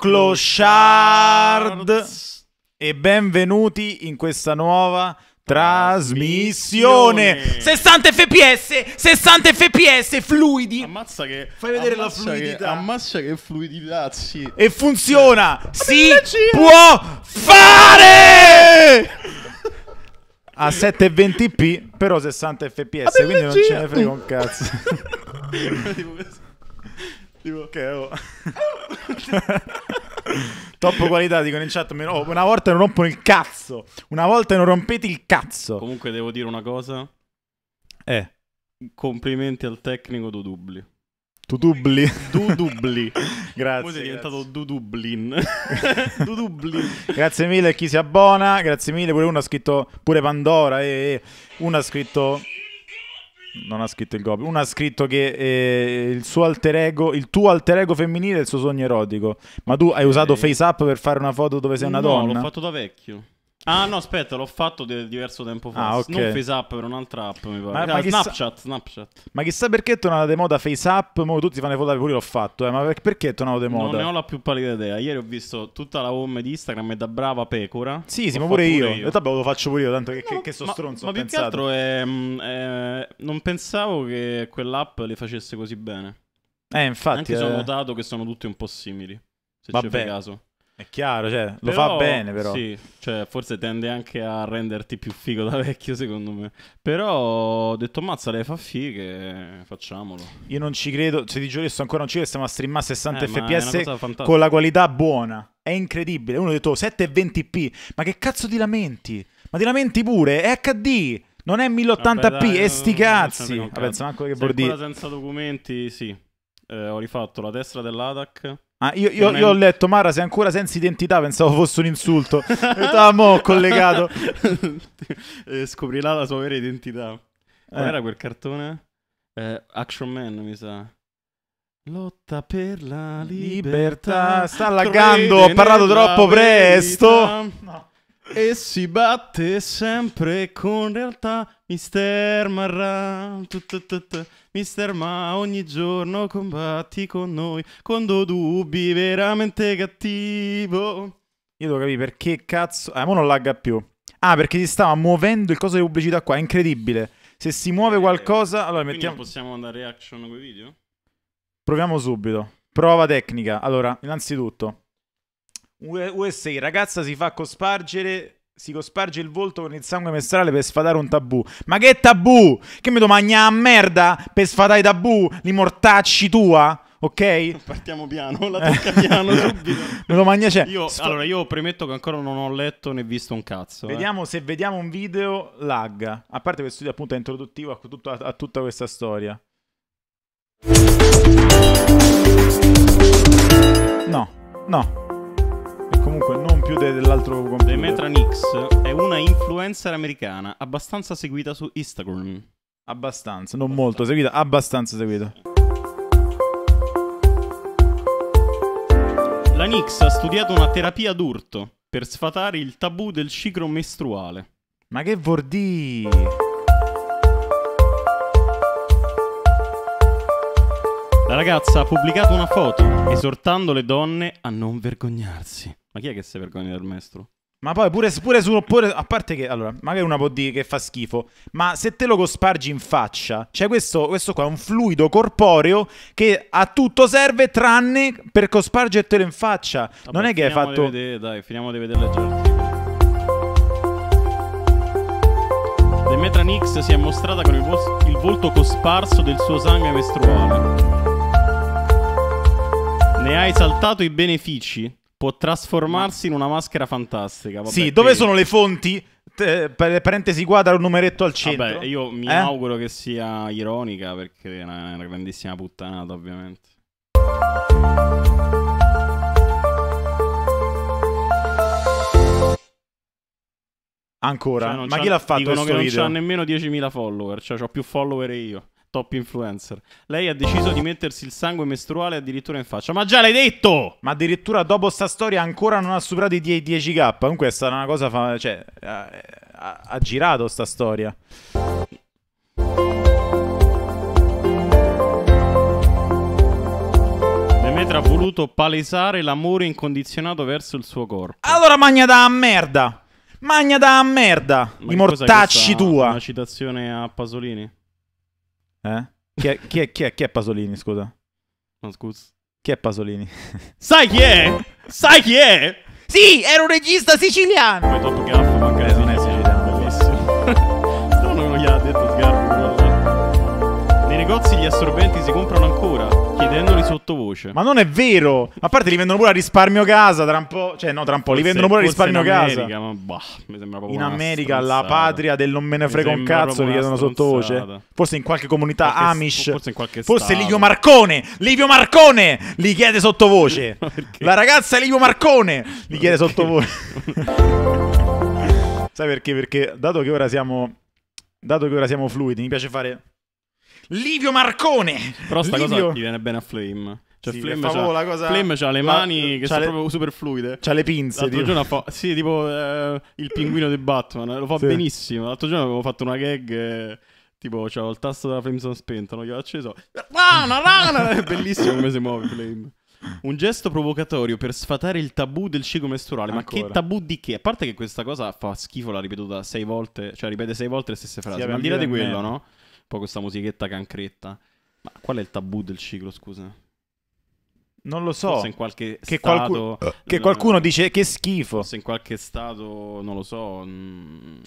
Clochard e benvenuti in questa nuova trasmissione. 60 fps, 60 fps fluidi. Ammazza che fai vedere la fluidità. Che, ammazza che fluidità, sì. E funziona, si può fare! A 720p, però 60 fps, quindi non ce ne frega un cazzo. Dico, ok, oh. Top qualità, dicono in chat. Oh, una volta non rompono il cazzo. Una volta non rompete il cazzo. Comunque devo dire una cosa. Eh. Complimenti al tecnico Dudubli. Dudubli. Dudubli. grazie. Poi sei diventato Dudublin. Dudublin. grazie mille a chi si abbona. Grazie mille. Pure uno ha scritto. Pure Pandora. E, eh, e eh. uno ha scritto. Non ha scritto il Goblin. Uno ha scritto che eh, il, suo alter ego, il tuo alter ego femminile è il suo sogno erotico. Ma tu hai usato Face Up per fare una foto dove sei una no, donna? No, l'ho fatto da vecchio. Ah no, aspetta, l'ho fatto de- diverso tempo fa. Ah, ok. Non FaceApp per un'altra app, mi pare. Ma, ma ah, chissà... Snapchat, Snapchat. Ma chissà perché è tornata di moda FaceApp, mo tutti fanno le foto, pure l'ho fatto, eh, ma per- perché è tornata di moda? Non ne ho la più pallida idea. Ieri ho visto tutta la home di Instagram e da brava pecora. Sì, sì, ma pure io. io. Vabbè, lo faccio pure io, tanto che, no, che, che sto stronzo. Ma più pensato. che altro è, è, mm, eh, non pensavo che quell'app le facesse così bene. Eh, infatti. Anche eh... se ho eh. notato che sono tutti un po' simili, se Vabbè. ci fai caso. È chiaro, cioè, lo fa bene però. Sì, cioè, forse tende anche a renderti più figo da vecchio secondo me. Però ho detto mazza lei fa fighe, facciamolo. Io non ci credo, se ti giuro sto ancora non ci credo, stiamo a streamare 60 eh, fps con la qualità buona. È incredibile. Uno ha detto 720p, ma che cazzo ti lamenti? Ma ti lamenti pure, è HD. Non è 1080p, Vabbè, dai, e sti cazzi. anche che Se vuol dire. senza documenti, sì. Eh, ho rifatto la destra dell'ADAC Ah, io, io, io, ho letto Mara sei ancora senza identità, pensavo fosse un insulto. ah, mo, ho collegato. scoprirà la sua vera identità. Qual eh. era quel cartone? Eh, Action Man, mi sa. Lotta per la libertà. Sta laggando, ho parlato troppo verità. presto. No e si batte sempre con realtà. Mister Marra, Mister Ma, ogni giorno combatti con noi, quando dubbi veramente cattivo. Io devo capire perché cazzo... Ah, ora non lagga più. Ah, perché si stava muovendo il coso di pubblicità qua, è incredibile. Se si muove eh, qualcosa... Allora mettiamo... possiamo andare reaction con i video? Proviamo subito. Prova tecnica. Allora, innanzitutto... USA, ragazza si fa cospargere si cosparge il volto con il sangue mestrale per sfadare un tabù. Ma che tabù? Che mi domagna a merda per sfadare i tabù, li mortacci tua? Ok? Partiamo piano, la tocca piano subito. lo magna c'è. Cioè, io, Sp allora, io premetto che ancora non ho letto né visto un cazzo. Eh. Vediamo eh. se vediamo un video lagga. A parte questo video appunto è introduttivo a, tutto, a, a tutta questa storia. No, no e comunque non più de- dell'altro computer. Demetra Nix è una influencer americana abbastanza seguita su Instagram. Abbastanza, non molto seguita, abbastanza seguita. La Nix ha studiato una terapia d'urto per sfatare il tabù del ciclo mestruale. Ma che vordì? La ragazza ha pubblicato una foto esortando le donne a non vergognarsi. Ma chi è che si vergogna del maestro? Ma poi pure, pure su. Pure, a parte che. Allora, magari una può dire che fa schifo. Ma se te lo cospargi in faccia. Cioè, questo, questo qua è un fluido corporeo che a tutto serve tranne per cospargertelo in faccia. Vabbè, non è che hai fatto. Di vedere, dai, finiamo di vederla già. Demetra Nix si è mostrata con il, vo- il volto cosparso del suo sangue mestruale. Ne hai saltato i benefici, Può trasformarsi in una maschera fantastica. Vabbè, sì, dove sono le fonti? T- parentesi quadra, un numeretto al centro. Vabbè, io mi eh? auguro che sia ironica perché è una, una grandissima puttanata, ovviamente. Ancora? Cioè, Ma chi l'ha fatto? Dicono che non c'ha nemmeno 10.000 follower, cioè ho più follower io top influencer. Lei ha deciso di mettersi il sangue mestruale addirittura in faccia. Ma già l'hai detto! Ma addirittura dopo sta storia ancora non ha superato i 10k. Comunque è stata una cosa... Fa- cioè, ha, ha, ha girato sta storia. Demetra ha voluto palesare l'amore incondizionato verso il suo corpo. Allora magna da merda! Magna da merda! Ma I mortacci tua! Una citazione a Pasolini? Eh? Chi è, chi, è, chi, è, chi è Pasolini, scusa? No, scusa. Chi è Pasolini? Sai chi è? Sai chi è? Sì, era un regista siciliano! Poi dopo che la fa, Alfa è negozi gli assorbenti si comprano ancora, chiedendoli sottovoce. Ma non è vero! a parte li vendono pure a risparmio casa, tra un po'. Cioè, no, tra un po', li vendono pure a risparmio in casa. ma bah, mi sembra proprio in America, stronzata. la patria del non me ne frega un cazzo, li chiedono sottovoce. Forse in qualche comunità qualche, Amish. Forse in qualche Forse stato. Livio Marcone! Livio Marcone! Li chiede sottovoce. la ragazza Livio Marcone! Li chiede sottovoce. Sai perché? Perché dato che ora siamo. Dato che ora siamo fluidi, mi piace fare Livio Marcone. Però sta Livio... cosa gli viene bene a Flame. Cioè, sì, Flame, c'ha, cosa... Flame c'ha le mani la... che sono le... proprio super fluide. C'ha le pinze. L'altro giorno fa... Sì, tipo eh, il pinguino di Batman. Lo fa sì. benissimo. L'altro giorno avevo fatto una gag. Eh, tipo, c'avevo il tasto della Flame sono spento, non gli ho acceso. Rana, rana! È bellissimo come si muove Flame. Un gesto provocatorio per sfatare il tabù del ciclo mestruale. Ancora. Ma che tabù di che? A parte che questa cosa fa schifo, l'ha ripetuta sei volte, cioè ripete sei volte le stesse frasi. Sì, ma al di là di quello, me. no? poi questa musichetta cancretta. Ma qual è il tabù del ciclo, scusa? Non lo so. che, stato, qualcu- uh, eh. che qualcuno mm. dice che schifo. Se in qualche stato, non lo so. Mh,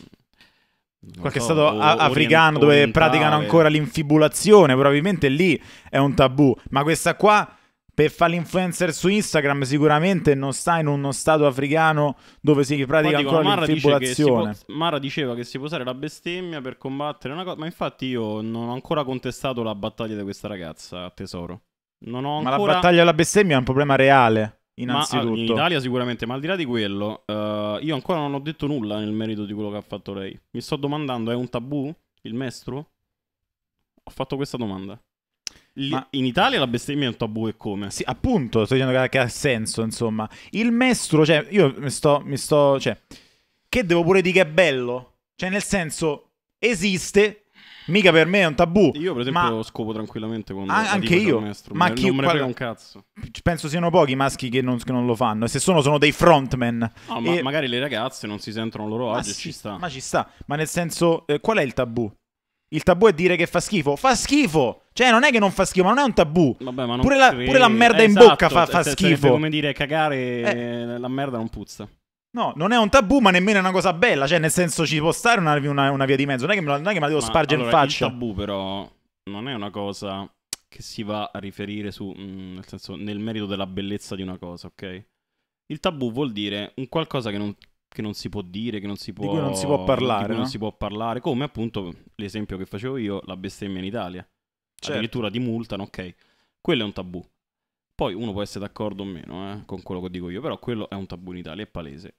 mm, qualche so, stato africano dove praticano ancora l'infibulazione, probabilmente lì è un tabù. Ma questa qua per fare l'influencer su Instagram sicuramente non sta in uno stato africano dove si pratica dico, ancora Marra l'infibulazione. Dice può, Mara diceva che si può usare la bestemmia per combattere una cosa, ma infatti io non ho ancora contestato la battaglia di questa ragazza, tesoro. Non ho ancora... Ma la battaglia alla bestemmia è un problema reale, eh, innanzitutto. Ma, in Italia sicuramente, ma al di là di quello, uh, io ancora non ho detto nulla nel merito di quello che ha fatto lei. Mi sto domandando, è un tabù il mestro? Ho fatto questa domanda. Ma... In Italia la bestemmia è un tabù e come? Sì, appunto, sto dicendo che, ha senso, insomma. Il mestro, cioè, io mi sto, mi sto, cioè, che devo pure dire che è bello? Cioè, nel senso, esiste, mica per me è un tabù. Io, per esempio, ma... scopo tranquillamente quando ah, An- anche io. Mestro. Ma chi... non me ne frega un cazzo. Penso siano pochi i maschi che non, che non, lo fanno. E se sono, sono dei frontman. No, e... ma magari le ragazze non si sentono loro oggi. Ma sì, ci sta. Ma ci sta. Ma nel senso, eh, qual è il tabù? Il tabù è dire che fa schifo. Fa schifo! Cioè, non è che non fa schifo, ma non è un tabù. Vabbè, ma non pure, la, pure la merda eh, in esatto, bocca fa, cioè, fa cioè, schifo. Cioè, come dire, cagare eh. la merda non puzza. No, non è un tabù, ma nemmeno è una cosa bella. Cioè, nel senso, ci può stare una, una, una via di mezzo. Non è che, non è che me la devo ma, spargere allora, in faccia. Il tabù, però, non è una cosa che si va a riferire su, mh, mm, nel senso, nel merito della bellezza di una cosa, ok? Il tabù vuol dire un qualcosa che non, che non si può dire, che non si può, di cui non si può parlare. Di No? non si può parlare, come appunto l'esempio che facevo io, la bestemmia in Italia. Certo. Addirittura ti multano, ok. Quello è un tabù. Poi uno può essere d'accordo o meno eh, con quello che dico io, però quello è un tabù in Italia, è palese.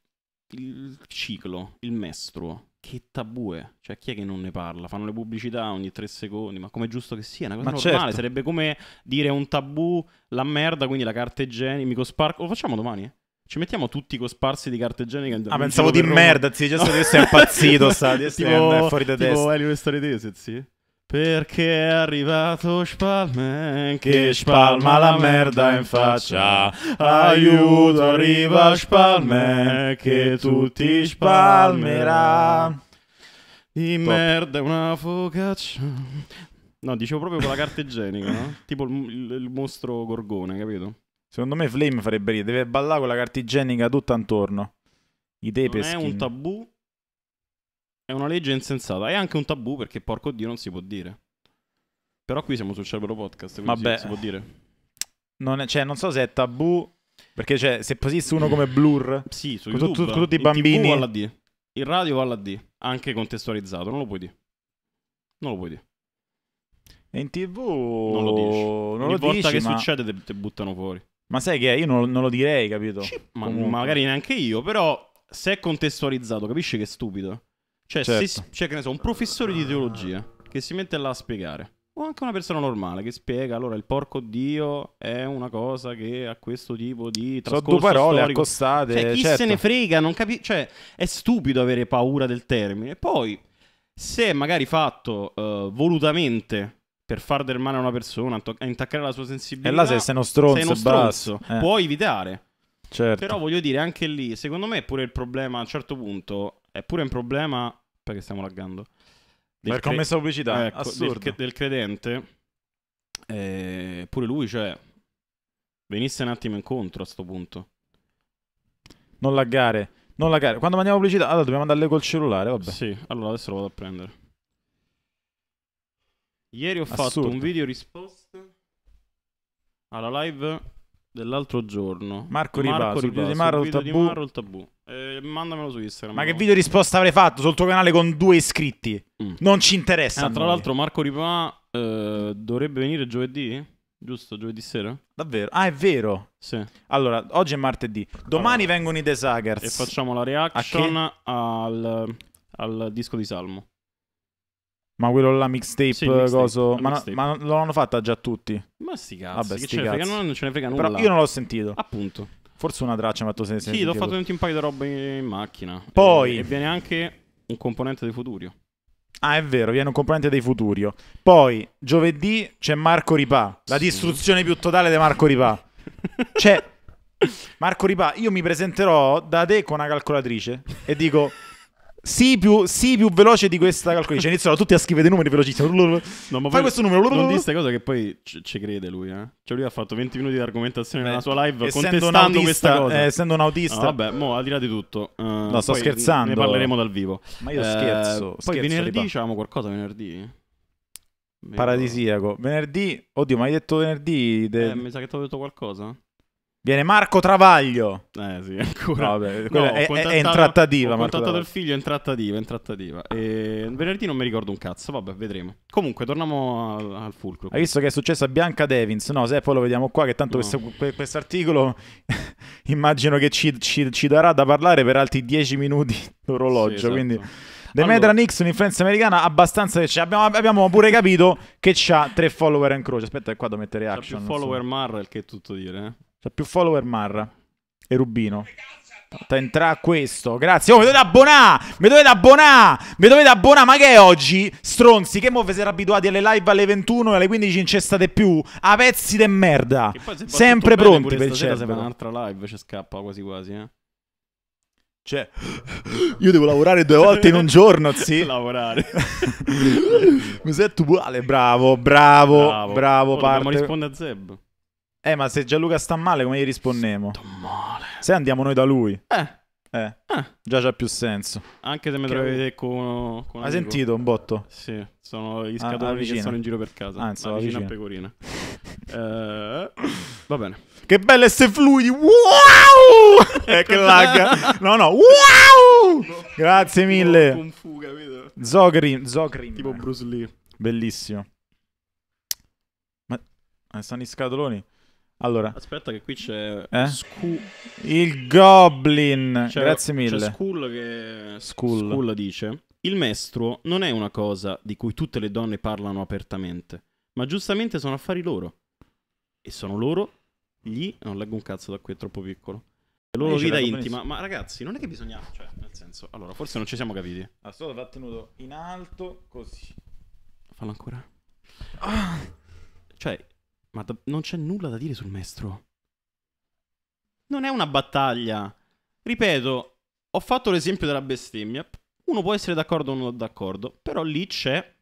Il ciclo, il mestruo, che tabù è? Cioè, chi è che non ne parla? Fanno le pubblicità ogni tre secondi, ma come giusto che sia, una cosa ma normale. Certo. Sarebbe come dire un tabù, la merda, quindi la carta igienica, Spark. Lo facciamo domani, eh? Ci mettiamo tutti cosparsi di carte generiche. Ah, pensavo di merda, zio. Già no. che sei impazzito, sa. Di tipo, fuori da tipo testa. Tipo Elio e Storie tese, zio. Perché è arrivato Spalman che spalma la merda in faccia. Aiuto, arriva Spalman che tutti spalmerà. Di Top. merda una focaccia. No, dicevo proprio con la carta igienica, no? Tipo il, il, il mostro gorgone, capito? Secondo me Flame farebbe ridere. Deve ballare con la carta igienica tutta intorno. I te Non è un tabù. È una legge insensata. È anche un tabù perché, porco Dio, non si può dire. Però qui siamo sul Cerbero Podcast, quindi Vabbè. si può dire. Non, è, cioè, non so se è tabù. Perché cioè, se esiste uno come Blur, sì, su con, YouTube, tu, con tutti i bambini... Il, D, il radio va alla D, anche contestualizzato, non lo puoi dire. Non lo puoi dire. E in TV... Non lo dici. Non Ogni lo volta dici, che ma... succede te, te buttano fuori. Ma sai che io non, non lo direi, capito? ma, magari neanche io, però se è contestualizzato, capisci che è stupido? Cioè, certo. se, cioè, che ne so, un professore di teologia che si mette là a spiegare. O anche una persona normale che spiega, allora il porco Dio è una cosa che ha questo tipo di trascorso Sono due parole storico. accostate. Cioè, chi certo. se ne frega, non capisce. Cioè, è stupido avere paura del termine. Poi, se è magari fatto uh, volutamente per far del male a una persona, a intaccare la sua sensibilità. E là se sei uno stronzo, sei uno stronzo eh. puoi evitare. Certo. Però voglio dire, anche lì, secondo me è pure il problema, a un certo punto, è pure un problema, perché stiamo laggando, Ma cre- messo pubblicità, ecco, del, del credente, eh, pure lui, cioè, venisse un attimo incontro a questo punto. Non laggare, non laggare. Quando mandiamo pubblicità, allora dobbiamo andarle col cellulare, vabbè. Sì, allora adesso lo vado a prendere. Ieri ho Assurdo. fatto un video risposta alla live dell'altro giorno. Marco Ripa, Marco sul video di Marro il tabù. Marro, il tabù. Eh, mandamelo su Instagram. Ma che video risposta avrei fatto sul tuo canale con due iscritti? Mm. Non ci interessa. Eh, tra l'altro Marco Ripa eh, dovrebbe venire giovedì? Giusto, giovedì sera? Davvero? Ah, è vero. Sì. Allora, oggi è martedì. Domani allora, vengono i The Suckers. E facciamo la reaction al, al disco di Salmo. Ma quello là, mixtape, sì, mixtape coso. Ma, mixtape. ma, ma l'hanno fatta già tutti. Ma sti cazzi, Vabbè, sti cazzi. Non, non ce ne frega nulla. Però io non l'ho sentito. Appunto. Forse una traccia mi ha fatto sentire. Sì, l'ho fatto un paio di robe in, macchina. Poi. E, e, viene anche un componente dei Futurio. Ah, è vero, viene un componente dei Futurio. Poi, giovedì c'è Marco Ripà. La sì. distruzione più totale di Marco Ripà. cioè, Marco Ripà, io mi presenterò da te con una calcolatrice e dico. Sii più, sii più veloce di questa calcolatrice. Iniziano tutti a scrivere dei numeri velocissimi. No, ma Fai questo numero. Non di queste cose che poi ci, crede lui. Eh? Cioè, lui ha fatto 20 minuti di argomentazione Beh, nella sua live contestando autista, questa cosa. Eh, essendo un autista. Ah, vabbè, mo, al di là di tutto. Eh, no, sto scherzando. Ne parleremo dal vivo. Ma io eh, scherzo. Poi scherzo venerdì diciamo qualcosa venerdì. Venerdì. Paradisiaco. Venerdì, oddio, ma hai detto venerdì? De... Eh, mi sa che ti ho detto qualcosa. Viene Marco Travaglio. Eh sì, ancora. vabbè, no, è, è, in trattativa. Ho contattato il figlio, è in trattativa, in trattativa. E venerdì non mi ricordo un cazzo, vabbè, vedremo. Comunque, torniamo al, al fulcro. Hai visto che è successo a Bianca Devins? No, se poi lo vediamo qua, che tanto no. questo articolo immagino che ci, ci, ci, darà da parlare per altri 10 minuti l'orologio, sì, esatto. quindi... Demetra allora. Nix, un'influenza americana abbastanza che c'è. Cioè, abbiamo, abbiamo, pure capito che c'ha tre follower in croce. Aspetta, qua devo mettere action. C'ha più follower so. Marrel che tutto dire. Eh? C'ha più follower Marra e Rubino. Entra questo, grazie. Oh, mi dovete abbonare! Mi dovete abbonare! Mi dovete abbonare! Ma che è oggi? Stronzi, che mo' vi siete abituati alle live alle 21 e alle 15 non c'è state più? A pezzi de merda! Se Sempre pronti per il cervello. un'altra live ci scappa quasi quasi, eh. Cioè, io devo lavorare due volte in un giorno, sì. lavorare. Mi sento uguale, bravo, bravo, bravo, bravo oh, parte. Ma risponde a Zeb. Eh, ma se Gianluca sta male, come gli rispondiamo? Sto male. Se andiamo noi da lui. Eh. Eh, eh. già c'ha più senso. Anche se mi trovi vedere con, con Hai sentito un botto? Sì, sono gli ah, scatoloni ah, che sono in giro per casa. Anzi, ah, vicino a Pecorina. eh, va bene. Che bello essere fluidi! Wow! eh, che lag! No, no, wow! Grazie mille. Con Zogrim, Zogrim. Tipo Bruce Lee. Bellissimo. Ma ah, stanno i scatoloni? Allora. Aspetta che qui c'è eh? Scu- Il Goblin. Cioè, Grazie mille. C'è Skull che Skull. Skull dice "Il mestruo non è una cosa di cui tutte le donne parlano apertamente, ma giustamente sono affari loro. E sono loro gli non leggo un cazzo da qui, è troppo piccolo. La loro vita intima, ma ragazzi, non è che bisogna, cioè, nel senso, allora, forse non ci siamo capiti. Assolutamente ah, va tenuto in alto così. Fallo ancora. Ah. Cioè, ma non c'è nulla da dire sul maestro. Non è una battaglia. Ripeto, ho fatto l'esempio della bestemmia. Uno può essere d'accordo o non d'accordo, però lì c'è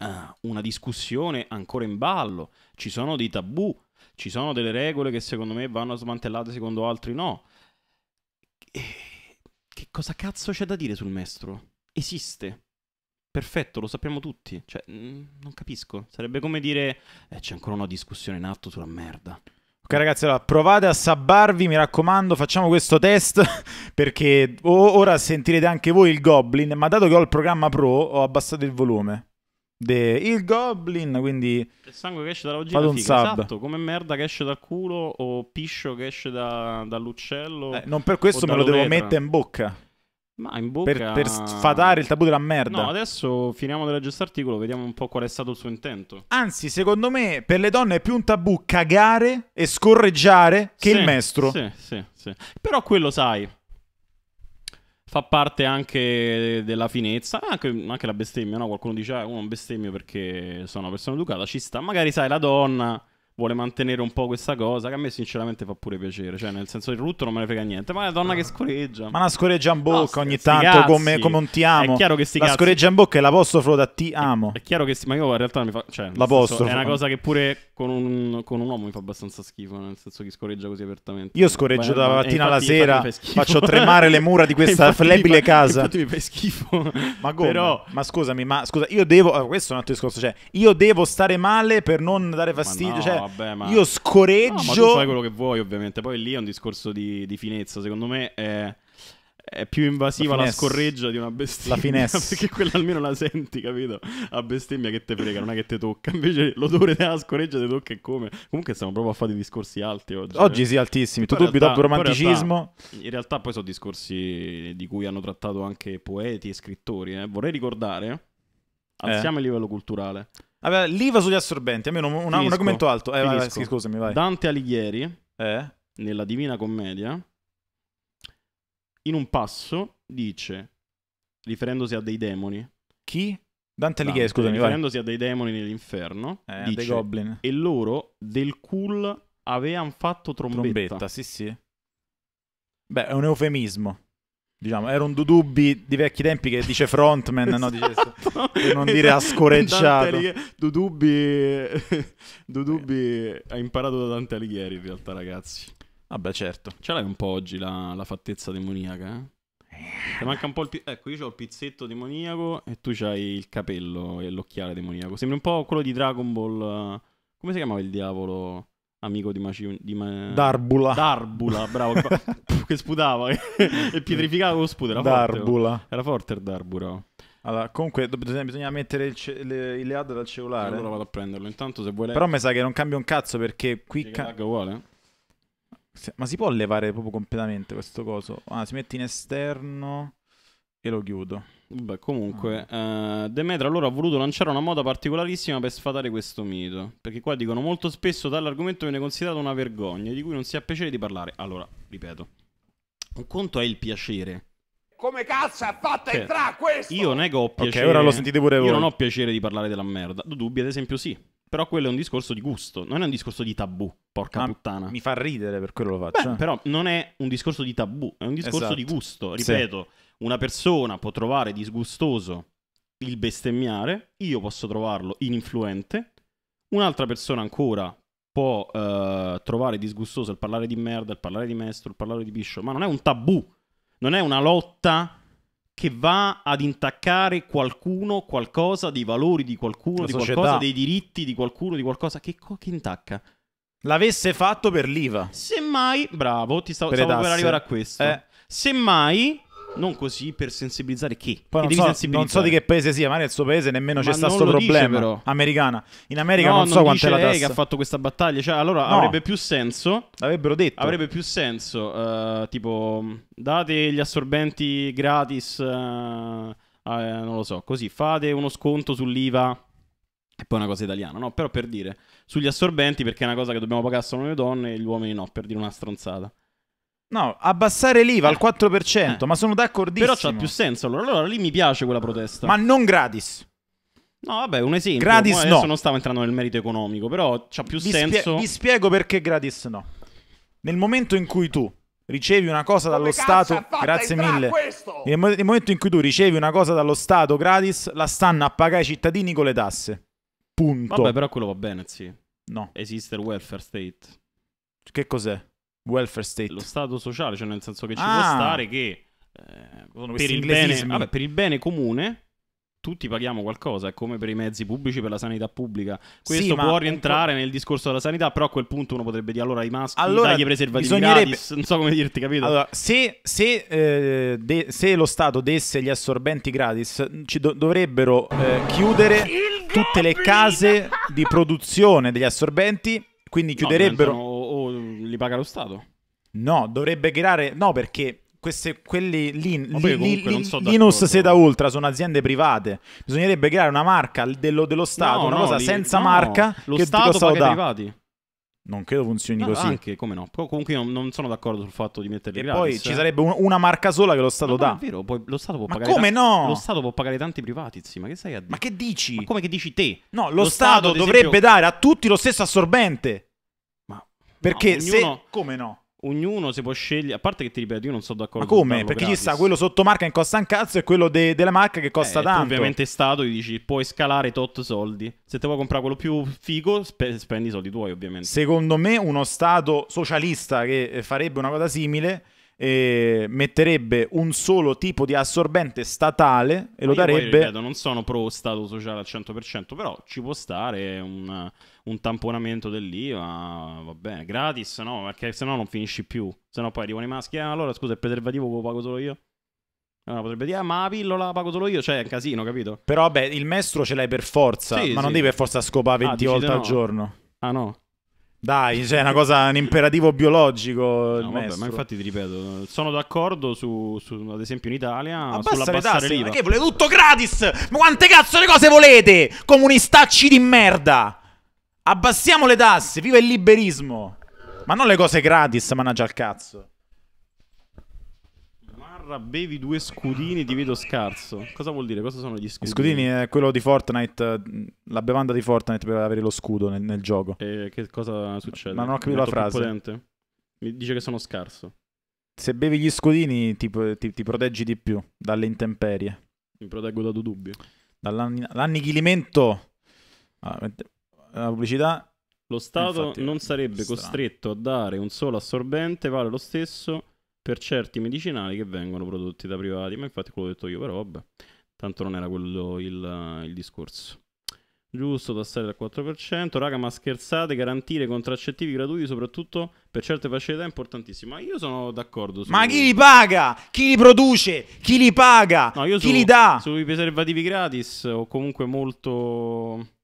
uh, una discussione ancora in ballo. Ci sono dei tabù, ci sono delle regole che secondo me vanno smantellate, secondo altri no. E... Che cosa cazzo c'è da dire sul maestro? Esiste perfetto, lo sappiamo tutti. Cioè, mm, non capisco. Sarebbe come dire, eh, c'è ancora una discussione in atto sulla merda. Ok ragazzi, allora provate a sabbarvi, mi raccomando, facciamo questo test perché o- ora sentirete anche voi il Goblin, ma dato che ho il programma Pro ho abbassato il volume. De il Goblin, quindi... Il sangue che esce dalla vagina, un figa, sub. esatto, come merda che esce dal culo o piscio che esce da, dall'uccello. Eh, non per questo me lo devo mettere in bocca. Ma in bocca... per, per sfatare il tabù della merda. No, adesso finiamo di leggere articolo, vediamo un po' qual è stato il suo intento. Anzi, secondo me, per le donne è più un tabù cagare e scorreggiare che sì, il mestro. Sì, sì, sì. Però quello sai. Fa parte anche della finezza, anche, anche la bestemmia, no? Qualcuno dice, ah, uno non bestemmio perché sono una persona educata, ci sta. Magari sai, la donna vuole mantenere un po' questa cosa che a me sinceramente fa pure piacere, cioè nel senso il rutto non me ne frega niente, ma è una donna ah. che scoreggia. Ma una scoreggia in bocca no, ogni tanto come, come, un ti amo. È chiaro che sti La cazzi. scoreggia in bocca è l'apostrofo da ti amo. È, chiaro che sti, ma io in realtà mi fa cioè l'apostrofo è una cosa che pure con un, con un, uomo mi fa abbastanza schifo, nel senso che scoreggia così apertamente. Io scoreggio dalla mattina alla sera, faccio tremare le mura di questa flebile fa, casa. Infatti mi fai schifo. Ma come? Però... Ma scusami, ma scusa, io devo ah, questo è un altro discorso, cioè io devo stare male per non dare fastidio, no. cioè vabbè, ma... io scoreggio. No, fai quello che vuoi, ovviamente. Poi lì è un discorso di, di finezza. Secondo me è, è più invasiva la, la, scorreggia di una bestemmia. La finesse. Perché quella almeno la senti, capito? La bestemmia che te frega, non è che te tocca. Invece l'odore della scorreggia ti tocca e come. Comunque stiamo proprio a fare dei discorsi alti oggi. Oggi eh. sì, altissimi. Tu dubbi dopo romanticismo. In realtà, in realtà, poi sono discorsi di cui hanno trattato anche poeti e scrittori. Eh. Vorrei ricordare... Alziamo eh. il livello culturale. Vabbè, l'IVA sugli assorbenti, almeno un, un, argomento alto. Eh, vai, sì, scusami, vai. Dante Alighieri, eh? nella Divina Commedia, in un passo dice, riferendosi a dei demoni... Chi? Dante Alighieri, Dante, scusami, riferendosi vai. a dei demoni nell'inferno, eh, dice, dei goblin. E loro del cul avevano fatto trombetta. Trombetta, sì, sì. Beh, è un eufemismo. Diciamo, era un Dudubbi di vecchi tempi che dice frontman, esatto. no? Dice, esatto. per non dire ascoreggiato. Dudubbi... Dudubbi ha imparato da Dante Alighieri in realtà, ragazzi. Vabbè, certo. Ce l'hai un po' oggi la, la fattezza demoniaca, eh? Ti manca un po' il pi- Ecco, io ho il pizzetto demoniaco e tu hai il capello e l'occhiale demoniaco. Sembra un po' quello di Dragon Ball. Eh, come si chiamava il diavolo? amico di, Maci... di Ma... Darbula. Darbula, bravo, che sputava e pietrificava con lo sputo, era Darbula. Forte, oh. era forte il Darbula. Oh. Allora, comunque bisogna, bisogna mettere ce- le, il lead dal cellulare. Allora vado a prenderlo. Intanto se vuole Però mi sa che non cambia un cazzo perché qui ca- vuole. Ma si può levare proprio completamente questo coso? Ah, si mette in esterno e lo chiudo. Beh, comunque, ah. uh, eh, Demetra allora ha voluto lanciare una moda particolarissima per sfatare questo mito. Perché qua dicono molto spesso tale argomento viene considerato una vergogna di cui non si ha piacere di parlare. Allora, ripeto, un conto è il piacere. Come cazzo ha fatto cioè, entrare questo? Io nego ho piacere. Ok, ora lo sentite pure voi. Io non ho piacere di parlare della merda. Tu dubbi, ad esempio, sì. Però quello è un discorso di gusto, non è un discorso di tabù, porca Ma puttana. Mi fa ridere per quello lo faccio. Beh, però non è un discorso di tabù, è un discorso esatto. di gusto. Ripeto, sì. una persona può trovare disgustoso il bestemmiare, io posso trovarlo ininfluente, un'altra persona ancora può uh, trovare disgustoso il parlare di merda, il parlare di mestro, il parlare di piscio, ma non è un tabù, non è una lotta che va ad intaccare qualcuno, qualcosa, dei valori di qualcuno, di qualcosa, dei diritti di qualcuno, di qualcosa, che, che intacca? L'avesse fatto per l'IVA. Semmai, bravo, ti stavo per, stavo per arrivare a questo. Eh. Semmai non così per sensibilizzare chi? Poi chi non, so, non, so, di che paese sia, ma nel suo paese nemmeno ma c'è stato questo problema. Dice, Americana. In America no, non, non so quanto è la tassa. che ha fatto questa battaglia, cioè allora no. avrebbe più senso. L'avrebbero detto. Avrebbe più senso uh, tipo date gli assorbenti gratis uh, uh, non lo so, così fate uno sconto sull'IVA e poi una cosa italiana, no? Però per dire sugli assorbenti perché è una cosa che dobbiamo pagare solo noi donne e gli uomini no, per dire una stronzata. No, abbassare l'IVA al 4%, eh. eh. ma sono d'accordissimo. Però c'ha più senso, allora. allora lì mi piace quella protesta. Ma non gratis. No, vabbè, un esempio. Gratis adesso no. Adesso non stavo entrando nel merito economico, però c'ha più vi senso. Spie- vi spiego perché gratis no. Nel momento in cui tu ricevi una cosa Come dallo Stato, grazie mille. Nel, mo- nel momento in cui tu ricevi una cosa dallo Stato gratis, la stanno a pagare i cittadini con le tasse. Punto. Vabbè, però quello va bene, sì. No. Esiste il welfare state. Che cos'è? Welfare state. Lo stato sociale, cioè nel senso che ci ah. può stare che eh, per, il bene, vabbè, per il bene comune tutti paghiamo qualcosa, è come per i mezzi pubblici, per la sanità pubblica. Questo sì, può rientrare po'... nel discorso della sanità, però a quel punto uno potrebbe dire allora i maschi allora, dagli preservativi bisognerebbe... gratis, non so come dirti, capito? Allora, se, se, eh, de- se lo Stato desse gli assorbenti gratis, ci do- dovrebbero eh, chiudere tutte le case di produzione degli assorbenti, quindi chiuderebbero... No, li paga lo Stato? No, dovrebbe creare... No, perché queste, quelli lì, li, li, li, so Linus Seta Ultra sono aziende private. Bisognerebbe creare una marca dello, dello Stato, no, una no, cosa senza no, marca lo che Stato paga dà. i privati. Non credo funzioni così. Anche, come no? Comunque non, non, sono d'accordo sul fatto di metterli e gratis. poi ci eh. sarebbe un, una marca sola che lo Stato dà. è vero, poi, lo Stato può ma pagare... come no? Lo Stato può pagare tanti privati, sì, ma che stai a dire? Ma che dici? Ma come che dici te? No, lo, lo Stato, Stato dovrebbe dare a tutti lo stesso assorbente. Perché no, ognuno... se... Come no? Ognuno si può scegliere, a parte che ti ripeto, io non sono d'accordo. Ma come? Perché gratis. chissà, quello sotto marca che costa un cazzo e quello de- della marca che costa eh, tanto. ovviamente è stato, gli dici puoi scalare tot soldi. Se te vuoi comprare quello più figo, spe- spendi i soldi tuoi, ovviamente. Secondo me, uno stato socialista che eh, farebbe una cosa simile eh, metterebbe un solo tipo di assorbente statale e lo darebbe... Poi, ripeto, non sono pro Stato sociale al 100%, però ci può stare un, un tamponamento dell'IVA, va bene, gratis, no? Perché sennò non finisci più. Sennò poi arrivano i maschi, ah, allora scusa, il preservativo lo pago solo io? Allora eh, potrebbe dire, ah, ma la pillola la pago solo io, cioè è un casino, capito? Però, vabbè, il mestro ce l'hai per forza, sì, ma sì. non devi per forza scopare 20 ah, volte no. al giorno. Ah, no? Dai, cioè è una cosa, un imperativo biologico. No, vabbè, ma infatti ti ripeto, sono d'accordo su, su ad esempio in Italia, Abbassa sulla bassare Ma Perché volete tutto gratis? Ma quante cazzo le cose volete? Comunistacci di merda! Abbassiamo le tasse, viva il liberismo! Ma non le cose gratis, mannaggia al cazzo barra bevi due scudini ti vedo scarso. Cosa vuol dire? Cosa sono gli scudini? Gli scudini è eh, quello di Fortnite, la bevanda di Fortnite per avere lo scudo nel, nel gioco. E che cosa succede? Ma non ho capito la frase. Potente. Mi dice che sono scarso. Se bevi gli scudini ti, ti, ti proteggi di più dalle intemperie. Mi proteggo da due dubbi. Dall'annichilimento. Ah, la pubblicità. Lo Stato Infatti, non sarebbe strano. costretto a dare un solo assorbente, vale lo stesso per certi medicinali che vengono prodotti da privati, ma infatti quello ho detto io, però vabbè, tanto non era quello il, il discorso. Giusto, tassare dal 4%, raga, ma scherzate, garantire contraccettivi gratuiti soprattutto per certe fasce di è importantissimo. Ma io sono d'accordo su Ma chi li paga? Chi li produce? Chi li paga? No, io chi su, li dà? Sui preservativi gratis o comunque molto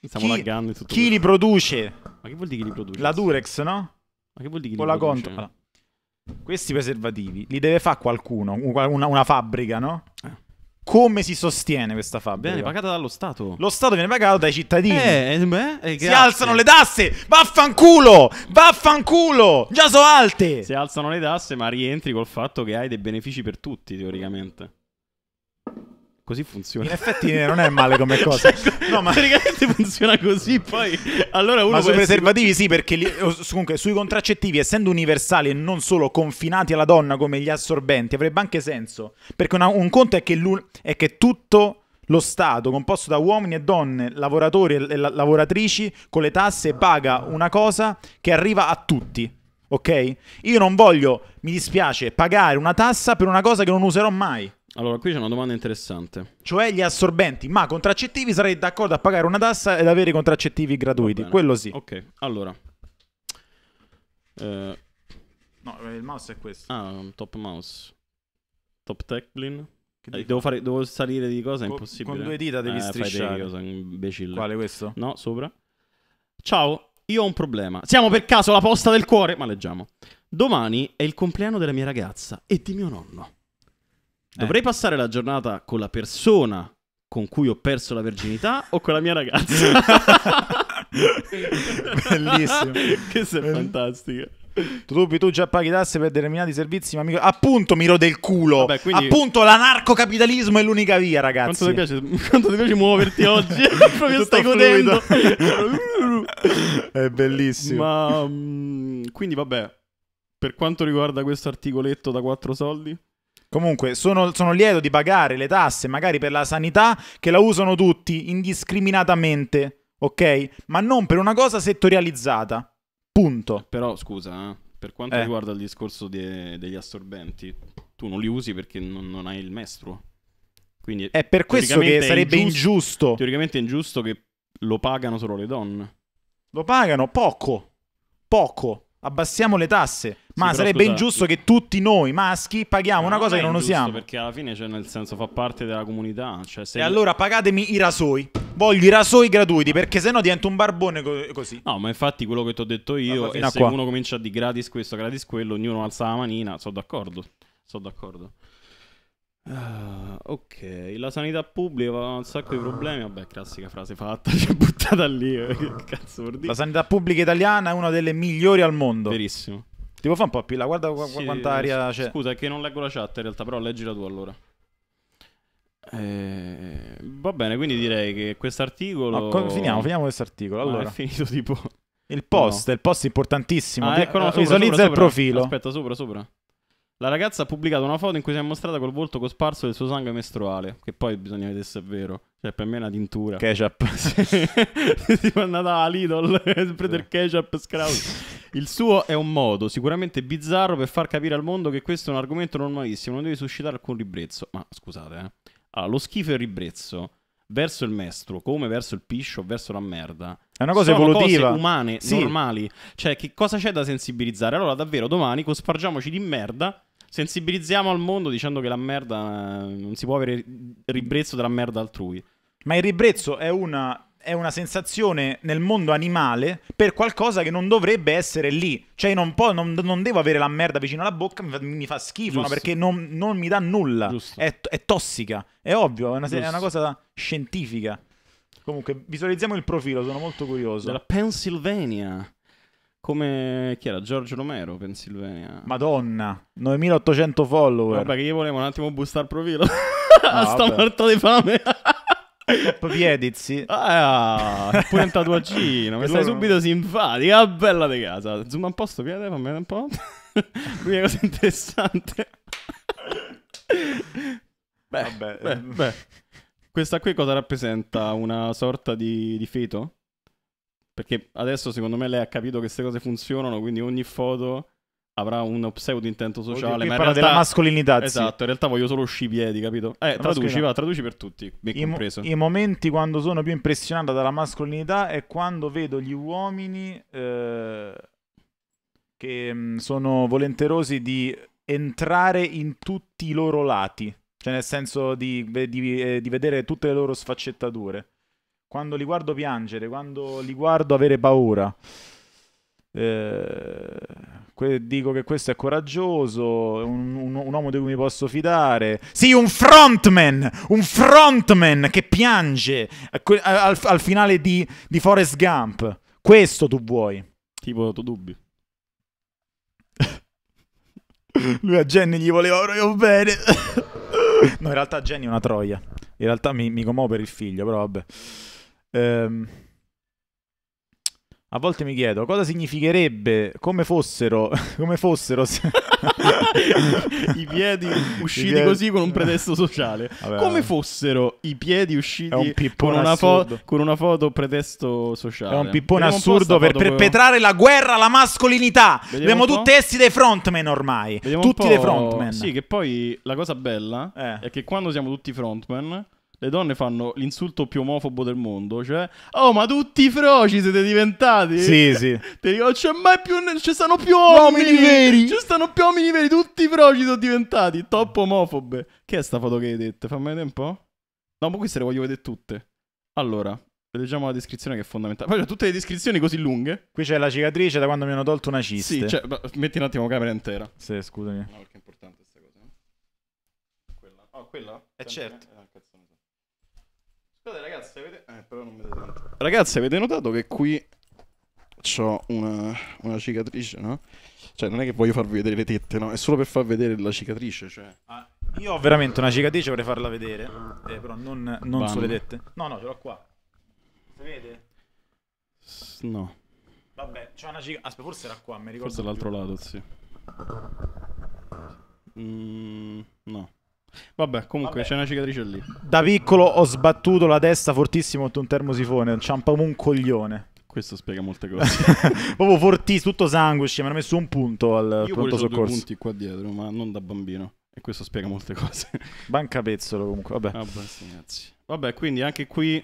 Stiamo chi, laggando e tutto. Chi questo. li produce? Ma che vuol dire chi li produce? La Durex, no? Ma che vuol dire chi Con li produce? Con la Conto. Questi preservativi li deve fare qualcuno, una, una fabbrica, no? Come si sostiene questa fabbrica? Viene pagata dallo Stato. Lo Stato viene pagato dai cittadini. Eh, eh beh, eh, si alzano le tasse! Vaffanculo! Vaffanculo! Già so alte! Si alzano le tasse, ma rientri col fatto che hai dei benefici per tutti, teoricamente. Così funziona. In effetti eh, non è male come cosa. Cioè, no, ma praticamente funziona così. Mm. Poi allora uno. Ma sui preservativi, essere... sì, perché li... comunque sui contraccettivi, essendo universali e non solo confinati alla donna come gli assorbenti, avrebbe anche senso. Perché una... un conto è che, è che tutto lo Stato, composto da uomini e donne, lavoratori e la- lavoratrici, con le tasse, paga una cosa che arriva a tutti. Ok? Io non voglio, mi dispiace, pagare una tassa per una cosa che non userò mai. Allora, qui c'è una domanda interessante. Cioè gli assorbenti, ma contraccettivi sarei d'accordo a pagare una tassa ed avere i contraccettivi gratuiti, quello sì. Ok, allora. Eh... No, eh, il mouse è questo. Ah, un top mouse. Top Teclin. Eh, devo, fare, devo salire di cosa? È impossibile. Con due dita devi eh, strisciare. Cosa, imbecille. Quale questo? No, sopra. Ciao, io ho un problema. Siamo per caso la posta del cuore? Ma leggiamo. Domani è il compleanno della mia ragazza e di mio nonno. Eh. Dovrei eh. passare la giornata con la persona con cui ho perso la virginità o con la mia ragazza? Bellissimo. Che è Bell... fantastica. Tu, dubbi, tu già paghi tasse per determinati servizi, ma amico... appunto miro il culo. Vabbè, quindi... Appunto l'anarcocapitalismo è l'unica via, ragazzi. Quanto ti piace, quanto ti piace muoverti oggi? Proprio stai godendo. è bellissimo. Ma mm, quindi vabbè, per quanto riguarda questo articoletto da 4 soldi Comunque, sono, sono, lieto di pagare le tasse, magari per la sanità, che la usano tutti indiscriminatamente, ok? Ma non per una cosa settorializzata. Punto. Però, scusa, eh, per quanto eh. riguarda il discorso de- degli assorbenti, tu non li usi perché non, non hai il mestruo. Quindi è per questo che sarebbe ingiusto, ingiusto. Teoricamente è ingiusto che lo pagano solo le donne. Lo pagano poco. Poco. Abbassiamo le tasse ma sì, sarebbe scusate, ingiusto che tutti noi maschi paghiamo una cosa che non usiamo. Perché alla fine, cioè, nel senso, fa parte della comunità. Cioè, e allora pagatemi i rasoi. Voglio i rasoi gratuiti perché sennò divento un barbone co così. No, ma infatti quello che ti ho detto io è ah, se qua. uno comincia di gratis questo, gratis quello, ognuno alza la manina. Sono d'accordo. Sono d'accordo. Uh, ok, la sanità pubblica ha un sacco di problemi. Vabbè, classica frase fatta, cioè buttata lì. che cazzo vuol dire? La sanità pubblica italiana è una delle migliori al mondo. Verissimo. Tipo, fa un po' pilla, guarda qu- sì, quanta aria c'è. Cioè- scusa, è che non leggo la chat in realtà, però leggila tu allora. Eh, va bene, quindi direi che quest'articolo. No, co- finiamo, finiamo quest'articolo. Ah, allora. è finito tipo. Il post, no. il post importantissimo. Ah, ecco, no, sopra, Visualizza sopra, il sopra. profilo. Aspetta, sopra, sopra. La ragazza ha pubblicato una foto in cui si è mostrata col volto cosparso del suo sangue mestruale. Che poi bisogna vedere se è vero. Cioè, per me è una tintura. Ketchup. si è andata all'Idol. Sempre del ketchup scrauso. Il suo è un modo sicuramente bizzarro per far capire al mondo che questo è un argomento normalissimo, non deve suscitare alcun ribrezzo. Ma scusate, eh. Allora, lo schifo e il ribrezzo verso il mestro, come verso il piscio, verso la merda. È una cosa Sono evolutiva. Cose umane, sì. normali. Cioè, che cosa c'è da sensibilizzare? Allora, davvero, domani cospargiamoci di merda. Sensibilizziamo al mondo dicendo che la merda eh, non si può avere ribrezzo della merda altrui. Ma il ribrezzo è una è una sensazione nel mondo animale per qualcosa che non dovrebbe essere lì. Cioè, non, può, non, non devo avere la merda vicino alla bocca, mi fa, mi fa schifo, no? perché non, non, mi dà nulla. È, è, tossica, è ovvio, è una, è una cosa scientifica. Comunque, visualizziamo il profilo, sono molto curioso. Della Pennsylvania. Come chi era? Giorgio Romero, Pennsylvania. Madonna, 9800 follower. Vabbè, che io volevo un attimo boostare il profilo. Ah, sta morto di fame. Piedizi. Ah, pure un tatuaggino. Mi stai subito simpatica. Ah, bella di casa. Zoom un po' sto piede, fammi un po'. L'unica cosa interessante. beh, Vabbè, beh, eh. beh. Questa qui cosa rappresenta? Una sorta di, di feto? Perché adesso secondo me lei ha capito che queste cose funzionano, quindi ogni foto avrà uno pseudo intento sociale. Oddio, ma parla realtà... della mascolinità. Esatto, in realtà voglio solo scipiedi, capito? Eh, traduci, va, traduci per tutti, me I, compreso. I momenti quando sono più impressionato dalla mascolinità è quando vedo gli uomini eh, che mm, sono volenterosi di entrare in tutti i loro lati, cioè nel senso di, di, eh, di vedere tutte le loro sfaccettature. Quando li guardo piangere, quando li guardo avere paura. Eh que- dico che questo è coraggioso, un, un, un uomo di cui mi posso fidare. Sì, un frontman, un frontman che piange eh, eh, al, al finale di, di Forrest Gump. Questo tu vuoi. Tipo tu dubbi. Lui a Jenny gli voleva proprio bene. no, in realtà Jenny è una troia. In realtà mi, mi commuove per il figlio, però vabbè. Ehm... A volte mi chiedo cosa significherebbe, come fossero, come fossero se... i piedi usciti I piedi... così con un pretesto sociale. Vabbè, come vabbè. fossero i piedi usciti un con, una fo- con una, foto pretesto sociale. È un pippone Vediamo assurdo un per perpetrare la guerra alla mascolinità. Vediamo Abbiamo tutti essi dei frontman ormai. Vediamo tutti dei frontman. Sì, che poi la cosa bella eh. è che quando siamo tutti frontman le donne fanno l'insulto più omofobo del mondo, cioè "Oh, ma tutti i froci siete diventati?". Sì, cioè, sì. Te dico, oh, c'è mai più ci stanno più uomini, veri. Ci stanno più uomini veri, tutti i froci sono diventati top omofobe. Che è sta foto che hai detto? Fammi vedere un po'. No, ma queste le voglio vedere tutte. Allora, leggiamo la descrizione che è fondamentale. Poi c'è tutte le descrizioni così lunghe. Qui c'è la cicatrice da quando mi hanno tolto una cista. Sì, cioè, metti un attimo camera intera. Sì, scusami. No, perché è importante questa cosa. Eh. Quella? oh, quella? Eh Senti certo. Me? Ragazzi avete... Eh, ragazzi, avete... notato che qui c'ho una, una, cicatrice, no? Cioè, non è che voglio farvi vedere le tette, no? È solo per far vedere la cicatrice, cioè. Ah, io ho veramente una cicatrice, vorrei farla vedere. Eh, però non, non sulle tette. No, no, ce l'ho qua. Si vede? S no. Vabbè, c'è una cicatrice... Aspetta, forse era qua, mi ricordo Forse dall'altro lato, sì. Mm, no. Vabbè, comunque Vabbè. c'è una cicatrice lì. Da piccolo ho sbattuto la testa fortissimo contro un termosifone, un ciampamo un coglione. Questo spiega molte cose. Proprio fortissimo, tutto sangue, mi hanno messo un punto al Io pronto soccorso. Io due punti qua dietro, ma non da bambino. E questo spiega molte cose. Banca pezzolo comunque, vabbè. Vabbè, ah, sì, vabbè, quindi anche qui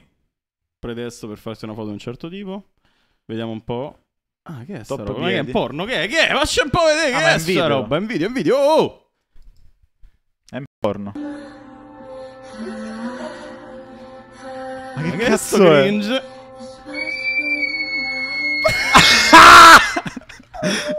pretesto per farsi una foto di un certo tipo. Vediamo un po'. Ah, che è sta roba? Ma che è porno? Che è? Che è? Lascia un po' vedere ah, che è, è sta roba. È invidio. è un video. Oh! oh porno. Ma che, Ma cazzo, cazzo è? cringe?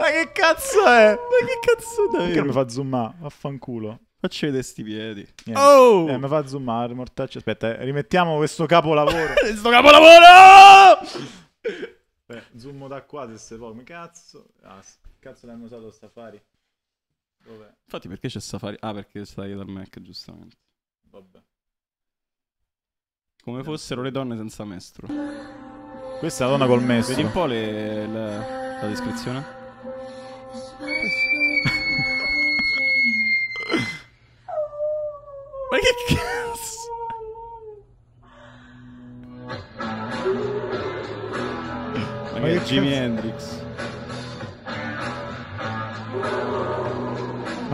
Ma che cazzo è? Ma che cazzo è? Perché mi fa zoomare? Vaffanculo. Facci vedere sti piedi. Niente. Oh! Eh, mi fa zoomare, mortacci. Aspetta, eh. rimettiamo questo capolavoro. questo capolavoro! Beh, zoom da qua se se vuoi. Ma cazzo. Ah, cazzo l'hanno usato Safari. Dov'è? Infatti perché c'è Safari? Ah, perché stai dal Mac, giustamente. Vabbè. Come Vabbè. fossero le donne senza mestro. Questa è la donna col mestro. Vedi un po' le, le, la descrizione. Ma che cazzo? Ma che Jimi Hendrix.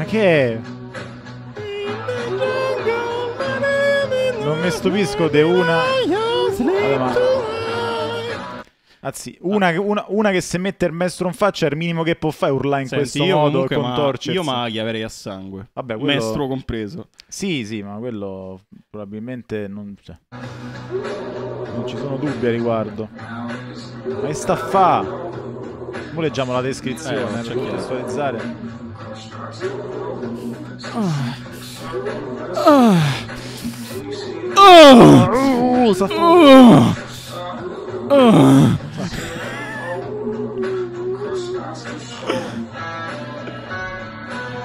Ma che è? Non mi stupisco di una... Vabbè, Anzi, una, una, una, che se mette il maestro in faccia è il minimo che può fare urlare in Senti, questo io modo e contorcersi. Ma, io maghi avrei a sangue. Vabbè, quello... Maestro compreso. Sì, sì, ma quello probabilmente non... Cioè... non ci sono dubbi a riguardo. Ma sta a fa'? dopo leggiamo la descrizione eh, per certo. contestualizzare. Oh. Ah. Oh. Oh. Oh. Oh.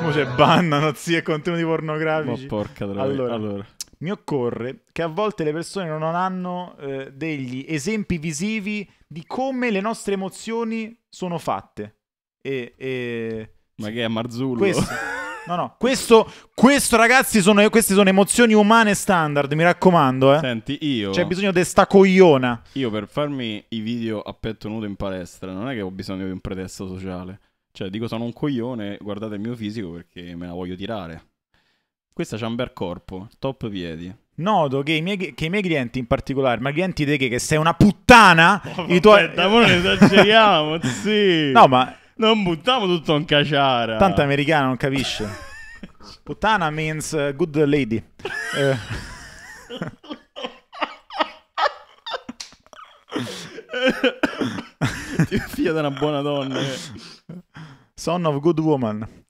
Mo c'è banna, contenuti pornografici. Ma porca troia. Allora. allora mi occorre che a volte le persone non hanno eh, degli esempi visivi di come le nostre emozioni sono fatte. E, e... Ma che è Marzullo? Questo, no, no, questo, questo ragazzi sono, queste sono emozioni umane standard, mi raccomando. Eh. Senti, io... C'è bisogno di sta cogliona. Io per farmi i video a petto nudo in palestra non è che ho bisogno di un pretesto sociale. Cioè, dico sono un coglione, guardate il mio fisico perché me la voglio tirare. Questa c'ha un bel corpo, top piedi. Noto che i, miei, che i miei clienti in particolare, ma clienti te che, che sei una puttana, oh, i tuoi... Da ora esageriamo, sì. No, ma... Non buttiamo tutto un caciara. Tanto americana, non capisce. puttana means uh, good lady. eh. Ti figlia da una buona donna. Eh. Son of good woman.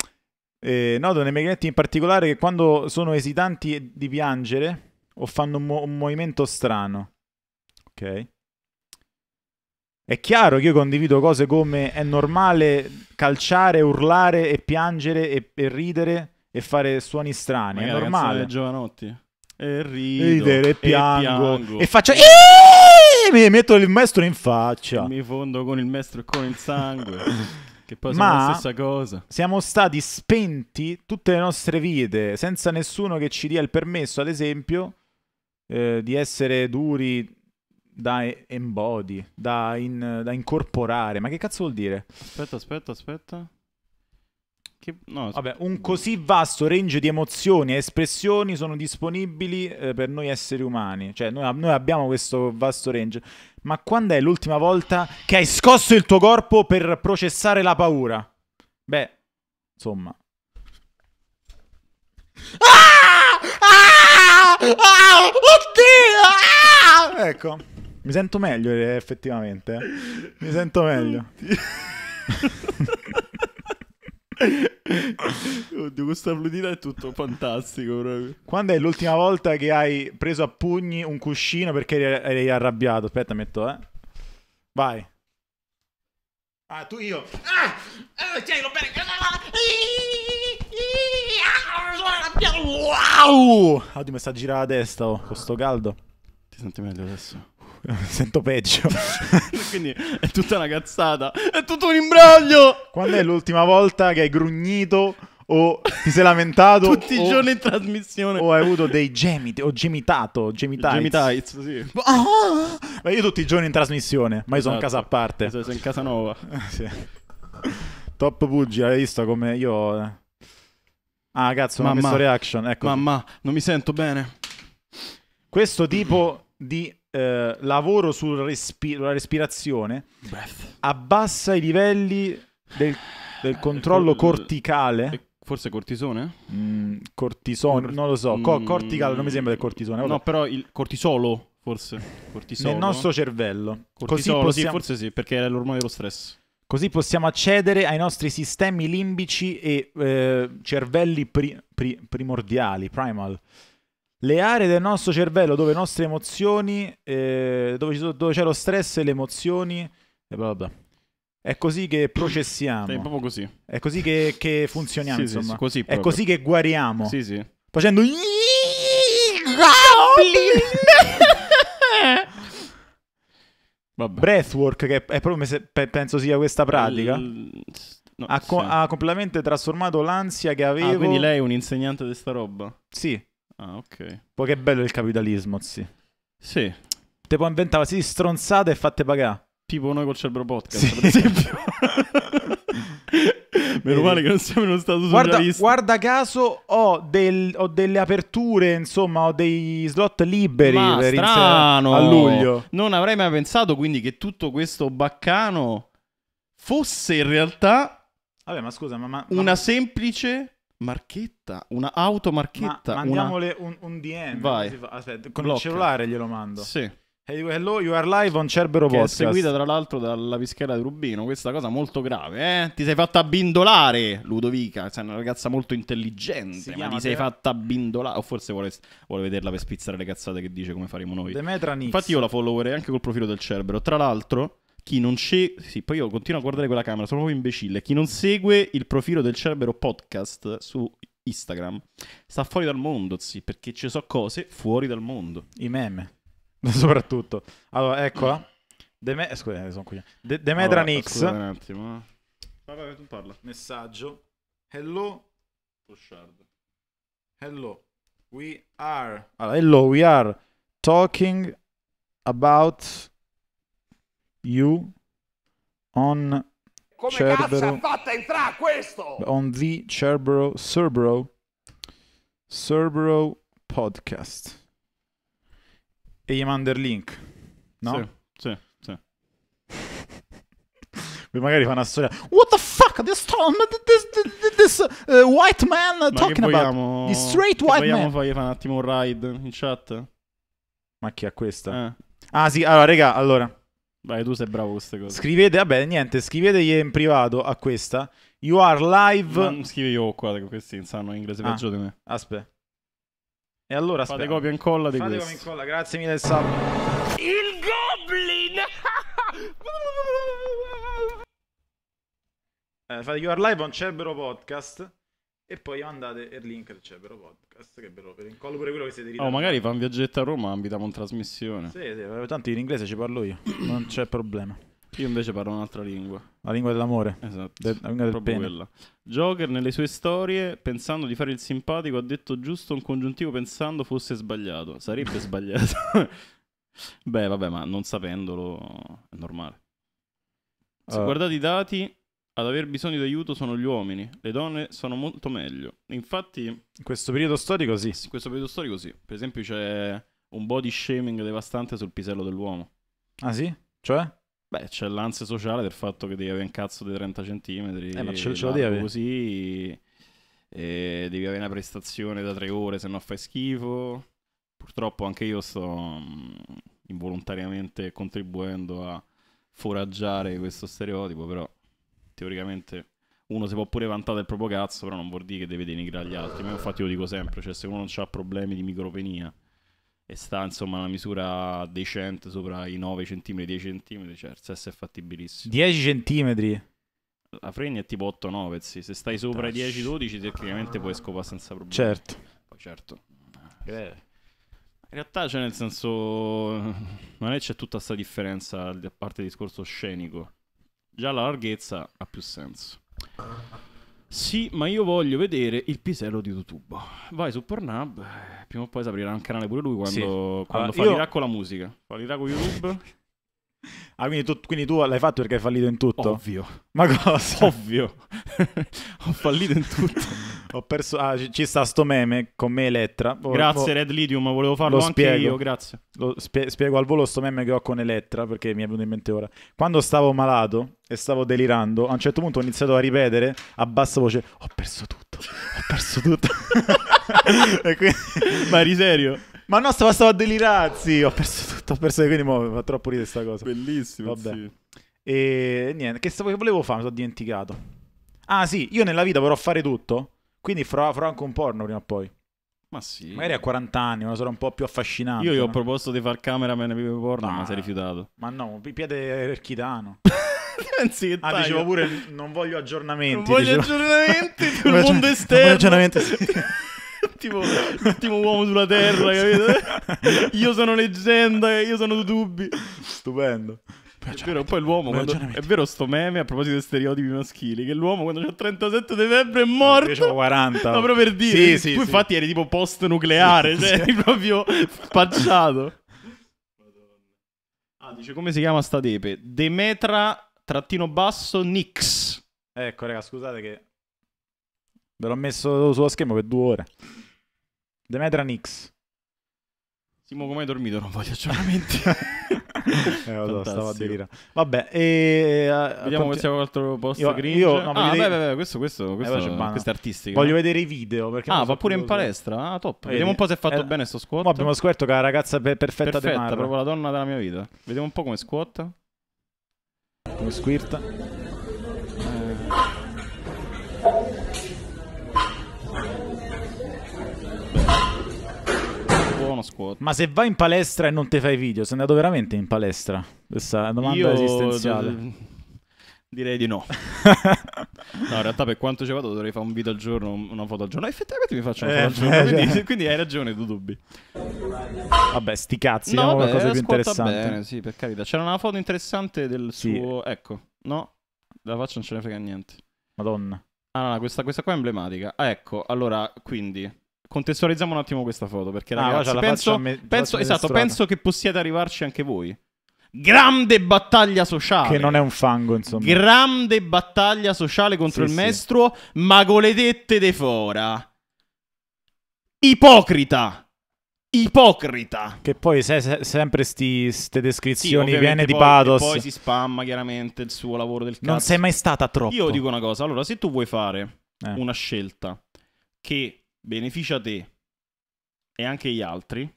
Eh, noto nei meghetti in particolare che quando sono esitanti di piangere o fanno un, mo- un movimento strano. Ok? È chiaro che io condivido cose come è normale calciare, urlare e piangere e, e ridere e fare suoni strani. Ma è normale. giovanotti. E rido, ridere, e piango, e, piango. e faccio... Iii! Mi metto il maestro in faccia. Mi fondo con il maestro e con il sangue. Che poi sono Ma la stessa cosa. Siamo stati spenti tutte le nostre vite, senza nessuno che ci dia il permesso, ad esempio, eh, di essere duri da embody, da, in, da incorporare. Ma che cazzo vuol dire? Aspetta, aspetta, aspetta. Che, no, Vabbè, un così vasto range di emozioni e espressioni sono disponibili eh, per noi esseri umani. Cioè, noi, noi abbiamo questo vasto range. Ma quando è l'ultima volta che hai scosso il tuo corpo per processare la paura? Beh, insomma. Ah! Ah! Ah! Oddio! Ah! Ecco, mi sento meglio eh, effettivamente. Eh. Mi sento meglio. Oddio, questa fluidità è tutto fantastico. Proprio. Quando è l'ultima volta che hai preso a pugni un cuscino perché eri arrabbiato? Aspetta, metto, eh. Vai. Ah, tu io. Ah! Ah, tienilo bene. Wow! Oddio, mi sta girando la testa, oh, con sto caldo. Ti senti meglio adesso? Sento peggio. Quindi è tutta una cazzata. È tutto un imbroglio. Quando è l'ultima volta che hai grugnito o ti sei lamentato tutti o, i giorni in trasmissione o hai avuto dei gemiti o gemitato gemitites, gemitites sì. ma ah! io tutti i giorni in trasmissione ma io esatto. sono in esatto. casa a parte sono in casa nuova sì. top Puggi hai visto come io eh? ah cazzo mamma, ho messo reaction ecco. mamma non mi sento bene questo tipo di eh, lavoro sulla respi- respirazione Breath. abbassa i livelli del, del controllo il, eh, corticale. Eh, forse cortisone? Mm, cortisone, non lo so. Co- mm. corticale non mi sembra del cortisone. Vabbè. No, però il cortisolo, forse. Cortisolo. Nel nostro cervello. Cortisolo, Così possiamo... sì, forse sì, perché è l'ormone dello stress. Così possiamo accedere ai nostri sistemi limbici e eh, cervelli pri- pri- primordiali, primal le aree del nostro cervello dove le nostre emozioni, eh, dove, dove, c'è lo stress e le emozioni, e eh, bla bla bla. È così che processiamo. È proprio così. È così che, che funzioniamo, sì, insomma. Sì, così è così che guariamo. Sì, sì. Facendo... Vabbè. Breathwork, che è proprio, se, penso sia questa pratica. L... No, ha, sì. ha, completamente trasformato l'ansia che ah, avevo. Ah, quindi lei è un insegnante di sta roba? Sì. Ah, ok. Poi che bello il capitalismo, sì. Sì. Te puoi inventare sì stronzate e fatte pagare. Tipo noi col Cerbero Podcast. Sì, esempio. Meno male che non siamo in uno stato guarda, guarda caso ho, del, ho, delle aperture, insomma, ho dei slot liberi Ma per strano. a luglio. Non avrei mai pensato quindi che tutto questo baccano fosse in realtà Vabbè, ma scusa, ma, ma, una semplice Marchetta, una automarchetta. Ma, mandiamole una... un, un, DM. Vai. Aspetta, con Blocca. il cellulare glielo mando. Sì. Hey, hello, you are live on Cerbero che È seguita tra l'altro dalla pischera di Rubino, questa cosa molto grave, eh? Ti sei fatta abbindolare, Ludovica, sei una ragazza molto intelligente, si ma ti sei fatta abbindolare, o forse vuole, vuole, vederla per spizzare le cazzate che dice come faremo noi. Demetra Nix. Infatti io la followerei anche col profilo del Cerbero, tra l'altro chi non c'è. Sì, poi io continuo a guardare quella camera, sono proprio imbecille. Chi non segue il profilo del Cerbero Podcast su Instagram sta fuori dal mondo, sì, perché ci sono cose fuori dal mondo. I meme, soprattutto. Allora, eccola. Deme- eh, scusate, eh, sono qui. De- Demedranix. Allora, un attimo. Eh. Vabbè, tu parla. Messaggio. Hello. Pushard. Hello. We are. Allora, hello, we are talking about you on Come Cerbero. fatta entrare questo? On the Cerbero Cerbero Cerbero podcast. E gli manda il link. No? Sì, sì, sì. magari fa una storia. What the fuck? This Tom, this, this, this uh, white man Ma talking vogliamo... about. The straight white man. Vogliamo fare un attimo un ride in chat? Ma chi è questa? Eh. Ah sì, allora, raga, allora. Vai, tu sei bravo con queste cose. Scrivete, vabbè, niente, scrivetegli in privato a questa. You are live. Non scrivi io qua, che questi sanno in inglese ah. peggio di me. Aspetta. E allora aspetta. Fate copia e incolla di Fate copia e incolla, grazie mille del sub. Il Goblin! eh, fate You are live on Cerbero Podcast. E poi mandate il link al Cerbero Podcast, che ve lo incollo pure quello che siete ridati. Oh, magari fa un viaggetto a Roma, abitiamo in trasmissione. Sì, sì, tanto in inglese ci parlo io, non c'è problema. Io invece parlo un'altra lingua. La lingua dell'amore. Esatto. De- la lingua del Proprio pene. quella. Joker nelle sue storie, pensando di fare il simpatico, ha detto giusto un congiuntivo pensando fosse sbagliato. Sarebbe sbagliato. Beh, vabbè, ma non sapendolo è normale. Se uh. guardate i dati, ad aver bisogno di aiuto sono gli uomini, le donne sono molto meglio. Infatti... In questo periodo storico sì. In questo periodo storico sì. Per esempio c'è un body shaming devastante sul pisello dell'uomo. Ah sì? Cioè? Beh, c'è l'ansia sociale del fatto che devi avere un cazzo di 30 centimetri. Eh, ma ce, ce lo devi avere. Così... E devi avere una prestazione da tre ore, se no fai schifo. Purtroppo anche io sto mm, involontariamente contribuendo a foraggiare questo stereotipo, però teoricamente uno si può pure vantare del proprio cazzo, però non vuol dire che deve denigrare gli altri. Ma infatti io lo dico sempre, cioè se uno non ha problemi di micropenia e sta insomma una misura decente sopra i 9 cm, 10 cm, cioè il sesso è fattibilissimo. 10 cm? La freni è tipo 8-9, sì. se stai sopra i 10-12 tecnicamente puoi scopare senza problemi. Certo. Poi certo. Eh. In realtà, cioè, nel senso, non è c'è tutta questa differenza, a parte il discorso scenico. Già la larghezza ha più senso. Sì, ma io voglio vedere il pisello di YouTube. Vai su Pornhub, prima o poi si aprirà un canale pure lui quando, sì. quando allora, fallirà io... con la musica. Fallirà con YouTube. Ah, quindi tu, quindi tu, l'hai fatto perché hai fallito in tutto? Ovvio. Ma cosa? Ovvio. Ho fallito in tutto. Ho perso... Ah, ci sta sto meme con me Elettra. Oh, grazie oh, Red Lidium, volevo farlo anche spiego. io, grazie. Spie- spiego al volo sto meme che ho con Elettra perché mi è venuto in mente ora. Quando stavo malato e stavo delirando, a un certo punto ho iniziato a ripetere a bassa voce ho perso tutto, ho perso tutto. quindi... Ma eri serio? Ma no, stavo, stavo a delirare, sì, ho perso tutto, ho perso quindi mo, fa troppo ridere questa cosa. Bellissimo, sì. E niente, che, stavo, che volevo fare? Mi sono dimenticato. Ah sì, io nella vita vorrò fare tutto quindi farò, farò anche un porno prima o poi. Ma sì. Magari a 40 anni, ma sarà un po' più affascinante. Io gli ho no? proposto di far cameraman e vive porno, ma, ma ah. si è rifiutato. Ma no, piede erchitano. Anzi, ah, dicevo pure non voglio aggiornamenti. Non voglio dicevo... aggiornamenti sul mondo esterno. Non voglio aggiornamenti. tipo l'ultimo uomo sulla terra, capito? io sono leggenda, io sono dubbi. Stupendo. È vero, poi l'uomo. Quando... È vero, sto meme a proposito di stereotipi maschili. Che l'uomo quando c'ha 37 di febbre è morto. Io c'ho 40. No, proprio per dire. Sì, sì, tu, sì. infatti, eri tipo post nucleare. Sì, cioè, eri proprio spacciato. Ah, dice come si chiama sta tepe? Demetra trattino basso Nix. Ecco, raga, scusate che ve l'ho messo sullo schermo per due ore. Demetra Nix. Simo, come hai dormito? Non voglio aggiornamenti. eh, lo so, stavo a delirare. Vabbè, e, uh, vediamo conti- altro post io, cringe. Io, no, ah, vedere... beh, beh, beh, questo, questo, eh, questo, eh, questo è artistico. Voglio eh. vedere i video. Perché ah, va pure in palestra. Ah, top. Vedi. Vediamo un po' se è fatto eh, bene sto squat. Ma abbiamo squirto che è la ragazza per- perfetta, perfetta di Marco. proprio la donna della mia vita. Vediamo un po' come squat. Come squirta. uno squat. Ma se vai in palestra e non ti fai video, sei andato veramente in palestra? Questa è una domanda Io... esistenziale. Direi di no. no, in realtà per quanto ci vado dovrei fare un video al giorno, una foto al giorno. Effettivamente mi faccio una eh, foto eh, al giorno, eh, quindi, cioè. quindi, hai ragione, tu dubbi. Vabbè, sti cazzi, no, vabbè, qualcosa più interessante. Bene, sì, per carità. C'era una foto interessante del sì. suo... Ecco, no, la faccia non ce ne frega niente. Madonna. Ah, no, no questa, questa qua è emblematica. Ah, ecco, allora, quindi... Contestualizziamo un attimo questa foto perché ah, ragazzi, cioè, penso, me- penso, esatto, penso che possiate arrivarci anche voi. Grande battaglia sociale. Che non è un fango, insomma. Grande battaglia sociale contro sì, il maestro, sì. ma con le tette de fora. Ipocrita. Ipocrita. Che poi se, se, sempre queste descrizioni sì, viene di poi, pathos. poi si spamma chiaramente il suo lavoro del cazzo. Non sei mai stata troppo. Io dico una cosa, allora se tu vuoi fare eh. una scelta che beneficia te e anche gli altri,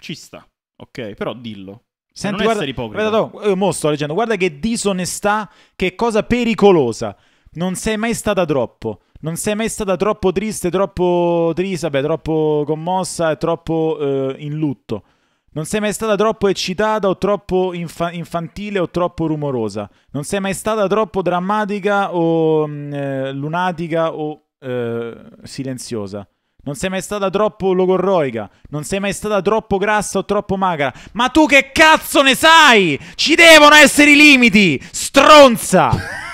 ci sta, ok? Però dillo. Senti, non guarda, ipocrita. Guarda, io eh, mo sto leggendo, guarda che disonestà, che cosa pericolosa. Non sei mai stata troppo. Non sei mai stata troppo triste, troppo trisa, beh, troppo commossa e troppo eh, in lutto. Non sei mai stata troppo eccitata o troppo infa- infantile o troppo rumorosa. Non sei mai stata troppo drammatica o mm, eh, lunatica o eh, silenziosa. Non sei mai stata troppo logorroica. Non sei mai stata troppo grassa o troppo magra. Ma tu che cazzo ne sai? Ci devono essere i limiti! Stronza!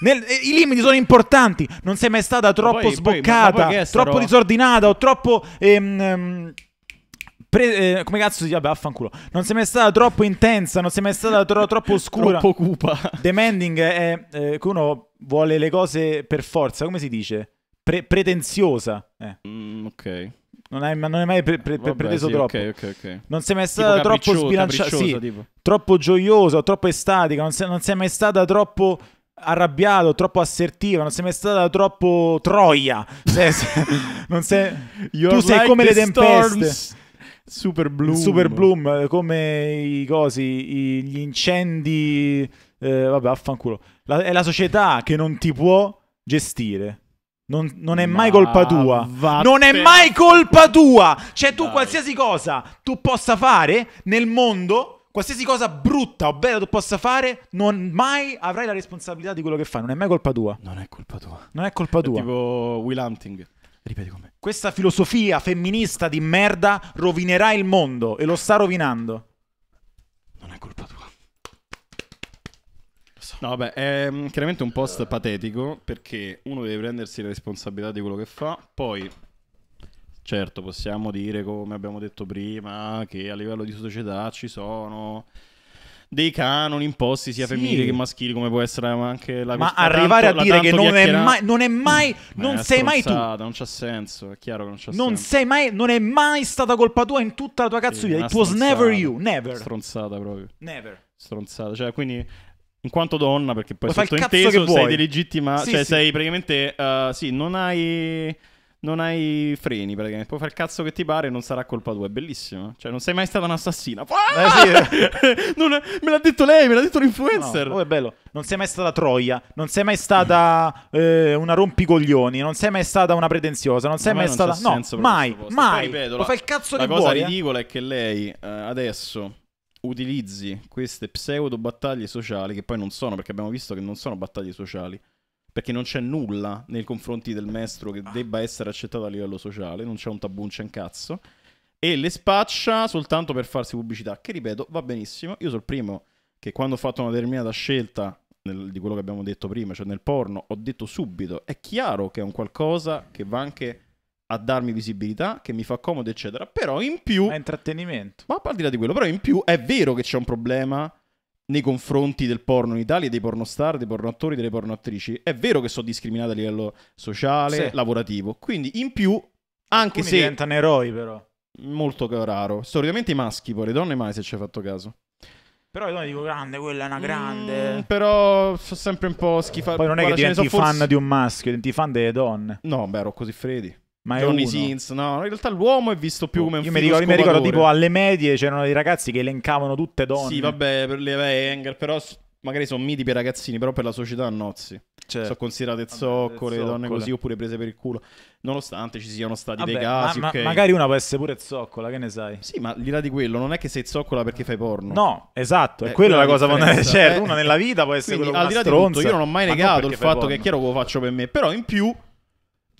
Nel, eh, I limiti sono importanti. Non sei mai stata troppo poi, sboccata, poi, troppo roba? disordinata o troppo. Ehm, ehm, Pre eh, come cazzo si chiama? Vaffanculo. Non sei mai stata troppo intensa, non sei mai stata tro troppo oscura. troppo cupa. Demanding è eh, che uno vuole le cose per forza, come si dice? pre- pretenziosa. Eh. Mm, ok. Non hai, non hai, mai pre- pre- Vabbè, preteso sì, troppo. Okay, okay, okay. Non sei mai stata troppo sbilanciata. Sì, troppo gioiosa, troppo estatica. Non sei, non sei mai stata troppo arrabbiato, troppo assertiva, non sei mai stata troppo troia. Cioè, sei, non sei, tu sei like come le tempeste. Storms. Super bloom. Super bloom, come i cosi, i, gli incendi. Eh, vabbè, affanculo. La, è la società che non ti può gestire. Non, non, è Ma mai colpa tua. Vabbè. Non è mai colpa tua. Cioè, tu Dai. qualsiasi cosa tu possa fare nel mondo, qualsiasi cosa brutta o bella tu possa fare, non mai avrai la responsabilità di quello che fai. Non è mai colpa tua. Non è colpa tua. Non è colpa tua. È tipo Will Hunting. Ripeti come. Questa filosofia femminista di merda rovinerà il mondo e lo sta rovinando. Non è colpa tua. No, vabbè, è mm, chiaramente un post patetico perché uno deve prendersi la responsabilità di quello che fa, poi certo possiamo dire, come abbiamo detto prima, che a livello di società ci sono dei canoni imposti sia sì. femminili che maschili, come può essere anche la Ma arrivare tanto, a dire che non è mai, non è mm. mai, Ma non è sei mai tu. Non c'ha senso, è chiaro che non c'ha non senso. Sei mai, non è mai stata colpa tua in tutta la tua cazzo sì, vita. It was never you, never. Stronzata proprio. Never. Stronzata, cioè quindi in quanto donna, perché poi sottointeso sei delegittima, sì, cioè sì. sei praticamente, uh, sì, non hai non hai freni praticamente. Puoi fare il cazzo che ti pare, e non sarà colpa tua. È bellissimo. Cioè, non sei mai stata un'assassina. Eh, ah! sì. non, me l'ha detto lei, me l'ha detto l'influencer. No, oh, è bello. Non sei mai stata troia, non sei mai stata eh, una rompicoglioni, non sei mai stata una pretenziosa, non sei Ma mai stata. No, mai, mai. Puoi la, fare il cazzo la che cosa eh. ridicola eh? è che lei eh, adesso utilizzi queste pseudo battaglie sociali, che poi non sono, perché abbiamo visto che non sono battaglie sociali, perché non c'è nulla nei confronti del maestro che debba essere accettato a livello sociale, non c'è un tabù, non c'è un cazzo, e le spaccia soltanto per farsi pubblicità, che ripeto, va benissimo. Io sono il primo che quando ho fatto una determinata scelta nel, di quello che abbiamo detto prima, cioè nel porno, ho detto subito, è chiaro che è un qualcosa che va anche a darmi visibilità, che mi fa comodo, eccetera. Però in più... È intrattenimento. Ma al di là di quello, però in più è vero che c'è un problema nei confronti del porno in Italia, dei pornostar, dei pornoattori, delle pornoattrici. È vero che sono discriminata a livello sociale, sì. lavorativo. Quindi in più, anche Alcuni se... diventano eroi però. Molto raro. Storicamente i maschi, poi le donne mai se ci hai fatto caso. Però io dico grande, quella è una grande. Mm, però sono sempre un po' schifato. Poi non è Guarda, che diventi so fan forse... di un maschio, diventi fan delle donne. No, beh, ero così freddi. Ma Johnny Sins, no? In realtà l'uomo è visto più oh, come un Io mi ricordo, mi ricordo, tipo alle medie c'erano dei ragazzi che elencavano tutte donne. Sì, vabbè, per le Wenger, però magari sono miti per ragazzini, però per la società nozzi. Certo. Sono considerate zoccole, Vabbè, donne così oppure prese per il culo. Nonostante ci siano stati Vabbè, dei casi. Ma, okay. ma, magari una può essere pure zoccola, che ne sai? Sì, ma l'ira di quello non è che sei zoccola perché fai porno. No, esatto, eh, è quella, quella la cosa fondamentale. Certo, una nella vita può essere Quindi, quello al di là stronza, di tutto, io non ho mai negato il fatto porno. che chiaro che lo faccio per me, però in più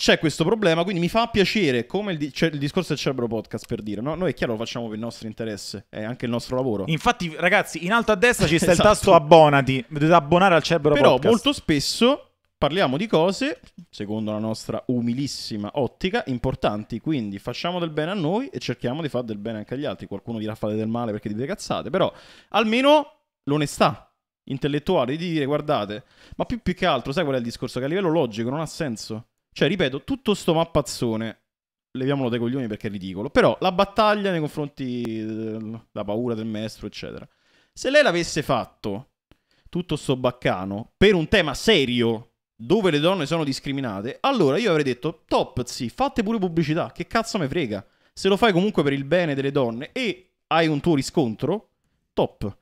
c'è questo problema, quindi mi fa piacere come il, di- cioè, il discorso del Cerbero Podcast per dire, no? Noi è chiaro lo facciamo per il nostro interesse, è anche il nostro lavoro. Infatti, ragazzi, in alto a destra ci sta esatto. il tasto abbonati, potete abbonare al Cerbero Però, Podcast. Però molto spesso parliamo di cose, secondo la nostra umilissima ottica, importanti, quindi facciamo del bene a noi e cerchiamo di fare del bene anche agli altri. Qualcuno dirà fate del male perché dite cazzate, però almeno l'onestà intellettuale di dire guardate, ma più, più che altro, sai qual è il discorso? Che a livello logico non ha senso. Cioè, ripeto, tutto sto mappazzone, leviamolo dai coglioni perché è ridicolo, però la battaglia nei confronti della eh, paura del maestro, eccetera. Se lei l'avesse fatto, tutto sto baccano, per un tema serio, dove le donne sono discriminate, allora io avrei detto, top, sì, fate pure pubblicità, che cazzo me frega. Se lo fai comunque per il bene delle donne e hai un tuo riscontro, top.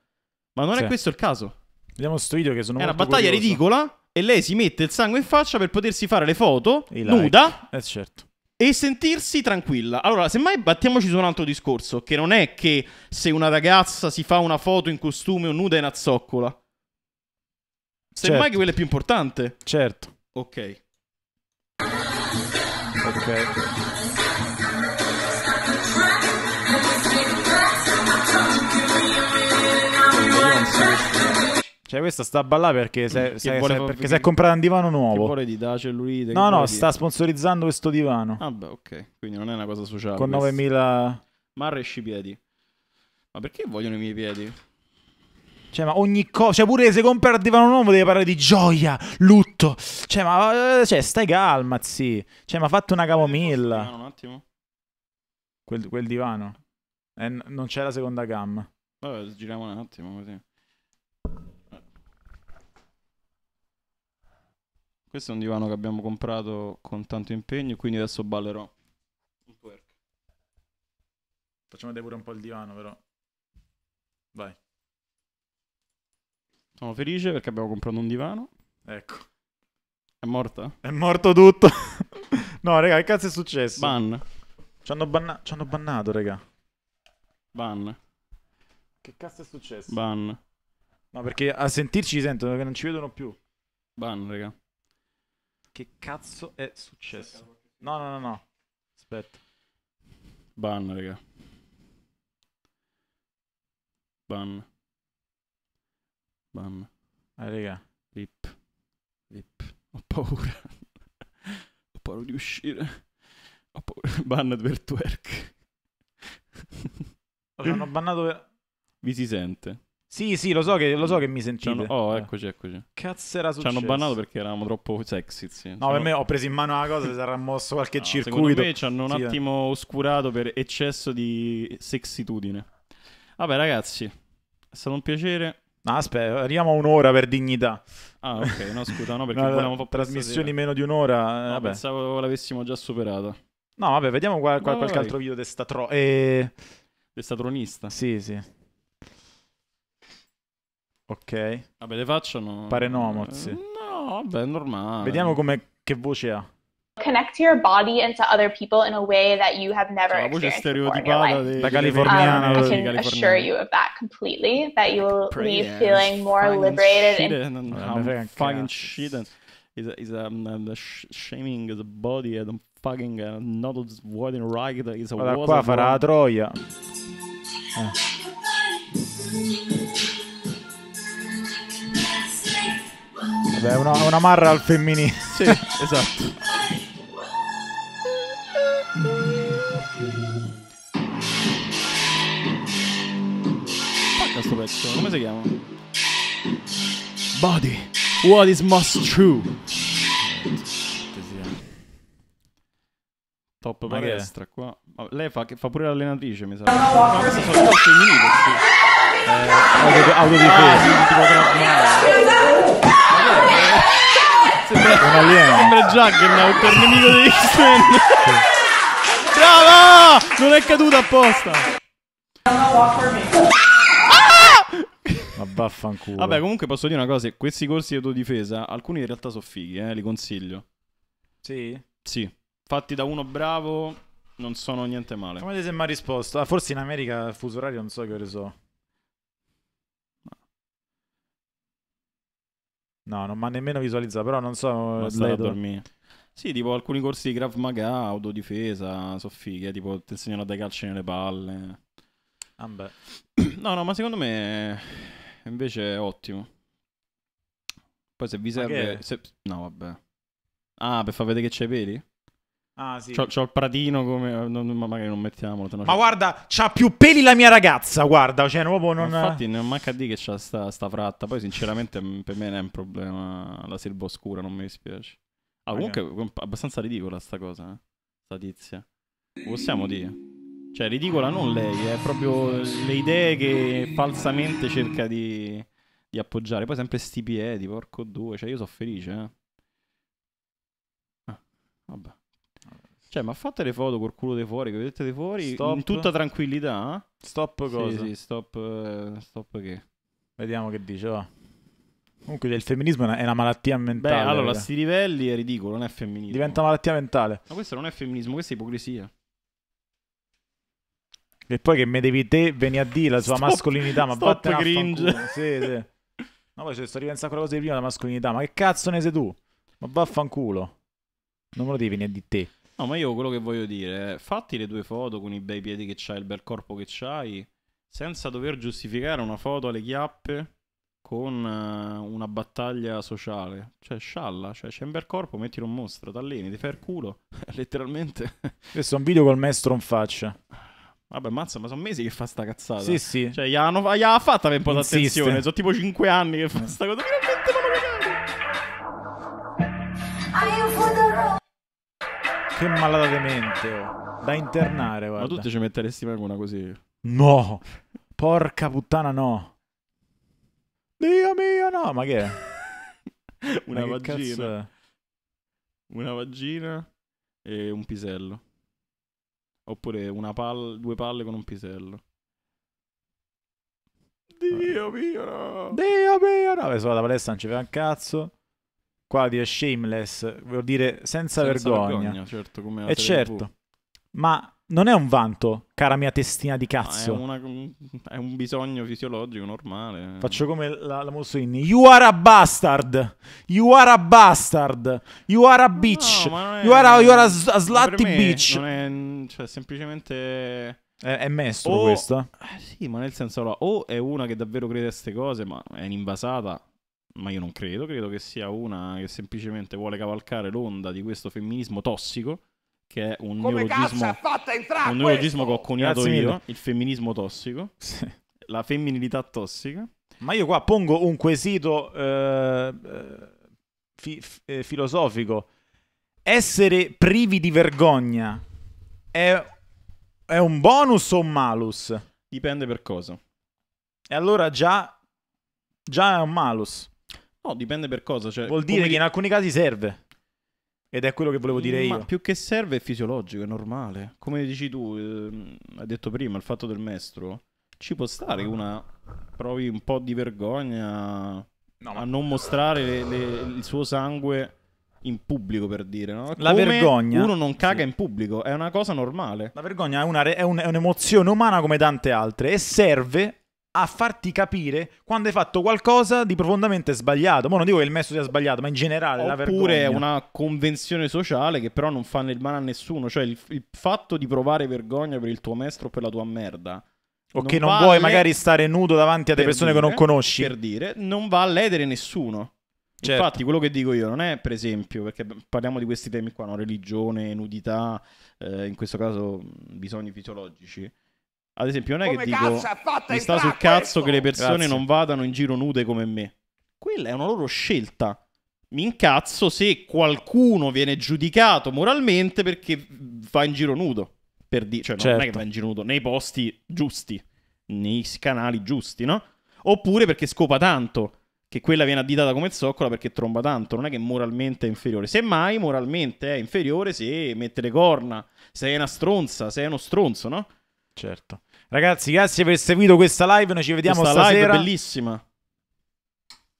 Ma non sì. è questo il caso. Vediamo questo video che sono È una battaglia curioso. ridicola e lei si mette il sangue in faccia per potersi fare le foto like. nuda. Eh certo e sentirsi tranquilla. Allora, semmai battiamoci su un altro discorso, che non è che se una ragazza si fa una foto in costume o nuda è una zoccola. Semmai certo. che quella è più importante. Certo. Ok. Ok. Cioè, questa sta a ballare perché se, che se, se perché che, si è comprata un divano nuovo. Che vuole di Dacia lui. No, no, sta sponsorizzando questo divano. Ah, beh, ok. Quindi non è una cosa sociale. Con 9000. Ma resci piedi. Ma perché vogliono i miei piedi? Cioè, ma ogni cosa. Cioè, pure se compra il divano nuovo devi parlare di gioia, lutto. Cioè, ma. Eh, cioè, stai calma, zi. Cioè, ma ha fatto una eh, camomilla. un attimo. Quel, quel divano. Eh, non c'è la seconda gamma. Vabbè, giriamo un attimo così. Questo è un divano che abbiamo comprato con tanto impegno, quindi adesso ballerò. Un twerk. Facciamo vedere pure un po' il divano, però. Vai. Sono felice perché abbiamo comprato un divano. Ecco. È morta? È morto tutto. no, raga, che cazzo è successo? Ban. Ci hanno, banna- ci hanno bannato, raga. Ban. Che cazzo è successo? Ban. No, perché a sentirci sentono che non ci vedono più. Ban, raga. Che cazzo è successo? No, no, no, no. Aspetta. Ban, raga. Ban. Ban. Ah, raga. Rip. Rip. Ho paura. Ho paura di uscire. Ho paura. Ban per twerk. L'hanno bannato per... Vi si sente. Sì, sì, lo so che, lo so che mi sentite. C'hanno... Oh, eh. eccoci, eccoci. Cazzo era successo? Ci hanno bannato perché eravamo troppo sexy, sì. No, per me ho preso in mano la cosa, si sarà mosso qualche no, circuito. Secondo me ci hanno un sì, eh. attimo oscurato per eccesso di sexitudine. Vabbè, ragazzi, è stato un piacere. No, aspetta, arriviamo a un'ora per dignità. Ah, ok, no, scusa, no, perché no, volevamo fare trasmissioni meno di un'ora. Eh, no, vabbè. Pensavo l'avessimo già superata. No, vabbè, vediamo qua, qua, no, qualche altro video di sta tro... Eh... Sì, sì. Ok. Vabbè, le faccio no. Pare no, nomoz. No, vabbè, normale. Vediamo come, che voce ha. Connect your body and to other people in a way that you have never cioè, experienced before in your life. Da californiana. Um, I can assure you of that completely, that you will leave feeling more liberated and... and no, fucking shit and is, is um, um, sh- shaming the body and fucking uh, not what in right is a Guarda, qua farà la troia. Eh. Vabbè, una, una marra al femminile. Sì, esatto. Pacca sto pezzo, come si chiama? Body, what is most true? Top Ma palestra che... qua. Lei fa, fa pure l'allenatrice, mi sa. No, questo sono tutti femminili, sì. Eh, autodifesa, auto ah, tipo Sembra un alieno. Sembra Juggernaut, il nemico di X-Men. Brava! Non è caduta apposta. vaffanculo. Vabbè, comunque posso dire una cosa: questi corsi di autodifesa, alcuni in realtà sono fighi, eh, li consiglio. Sì? Sì. Fatti da uno bravo, non sono niente male. Come ti sei mai risposto? Ah, forse in America il fuso orario non so che ore so. No, non ma nemmeno visualizzato, però non so. Ma eh, stai a dormire. Sì, tipo alcuni corsi di Krav Maga, autodifesa, so fighe, tipo ti insegnano a dai calci nelle palle. Ah, beh. No, no, ma secondo me eh, invece è ottimo. Poi se vi serve... Se... No, vabbè. Ah, per far vedere che c'è i peli? Ah, sì. C'ho, il pratino come. Eh, non, magari non mettiamolo. No, ma c'è... guarda, c'ha più peli la mia ragazza. Guarda, cioè, proprio non. Ma infatti, non manca di che c'ha sta, sta, fratta. Poi, sinceramente, per me non è un problema. La selva oscura non mi dispiace. Ah, comunque, okay. abbastanza ridicola sta cosa. Eh? Sta tizia. possiamo dire. Cioè, ridicola non lei, è proprio le idee che falsamente cerca di, di appoggiare. Poi sempre sti piedi, porco due. Cioè, io sono felice, eh. Cioè, ma fate le foto col culo di fuori, che vedete di fuori, stop. in tutta tranquillità. Eh? Stop cosa? Sì, sì, stop, eh, stop che... Vediamo che dice, va. Comunque il femminismo è una, malattia mentale. Beh, allora, a sti livelli è ridicolo, non è femminismo. Diventa malattia mentale. Ma questo non è femminismo, questa è ipocrisia. E poi che me devi te veni a dire la sua stop, mascolinità, ma vattene a cringe. Sì, sì. No, poi cioè, sto ripensando a quella cosa di prima, la mascolinità. Ma che cazzo ne sei tu? Ma vaffanculo. Non me lo devi venire a di te. No, ma io quello che voglio dire è fatti le tue foto con i bei piedi che c'hai, il bel corpo che c'hai, senza dover giustificare una foto alle chiappe con uh, una battaglia sociale. Cioè, scialla, cioè, c'è un bel corpo, mettilo in mostra, tallini, ti fai il culo, letteralmente. Questo è un video col maestro in faccia. Vabbè, mazza, ma sono mesi che fa sta cazzata. Sì, sì. Cioè, gli ha, fatta per un po' d'attenzione. Sono tipo 5 anni che fa mm. sta cosa. Finalmente Che malata di mente, oh. da internare, guarda. Ma tutti ci metteresti una così? No, porca puttana, no. Dio mio, no, ma che è? una ma vagina. È? Una vagina e un pisello. Oppure una pal- due palle con un pisello. Dio mio, no. Dio mio, no. Beh, sono da palestra, non ci fa un cazzo qua dire shameless vuol dire senza, senza vergogna. vergogna certo, come e certo, ma non è un vanto, cara mia testina di cazzo. No, è, una, è, un bisogno fisiologico normale. Faccio come la, la Mussolini. You are a bastard. You are a bastard. You are a bitch. No, è, you, are a, you are a slutty bitch. Non è, cioè, semplicemente... È, è mestro o, questo. Eh, sì, ma nel senso, allora, o è una che davvero crede a queste cose, ma è invasata ma io non credo, credo che sia una che semplicemente vuole cavalcare l'onda di questo femminismo tossico che è un Come neologismo, un neologismo che ho coniato Grazie io, mille. il femminismo tossico, la femminilità tossica. Ma io qua pongo un quesito eh, eh fi- eh, filosofico. Essere privi di vergogna è, è un bonus o un malus? Dipende per cosa. E allora già, già è un malus. No, dipende per cosa. Cioè, Vuol dire come... che in alcuni casi serve. Ed è quello che volevo dire io. Ma Più che serve è fisiologico, è normale. Come dici tu, eh, hai detto prima, il fatto del maestro. Ci può stare che una provi un po' di vergogna no, ma... a non mostrare le, le, il suo sangue in pubblico, per dire. No? La come vergogna. Uno non caga sì. in pubblico, è una cosa normale. La vergogna è, una, è, un, è un'emozione umana come tante altre e serve a farti capire quando hai fatto qualcosa di profondamente sbagliato. Ma non dico che il metodo sia sbagliato, ma in generale Oppure la vergogna. è una convenzione sociale che però non fa nel male a nessuno. Cioè il, il fatto di provare vergogna per il tuo maestro o per la tua merda. O che non vale vuoi magari stare nudo davanti a delle persone dire, che non conosci. Per dire, non va a ledere nessuno. Certo. Infatti, quello che dico io non è, per esempio, perché parliamo di questi temi qua, no? religione, nudità, eh, in questo caso bisogni fisiologici. Ad esempio, non è come che dico mi sta sul cazzo questo? che le persone Grazie. non vadano in giro nude come me. Quella è una loro scelta. Mi incazzo se qualcuno viene giudicato moralmente perché va in giro nudo. Per di- cioè, no, certo. non è che certo. va in giro nudo, nei posti giusti, nei canali giusti, no? Oppure perché scopa tanto che quella viene additata come zoccola perché tromba tanto, non è che moralmente è inferiore. Semmai moralmente è inferiore se mette le corna, se è una stronza, se è uno stronzo, no? Certo. Ragazzi, grazie per aver seguito questa live. Noi ci vediamo questa stasera. Live è bellissima.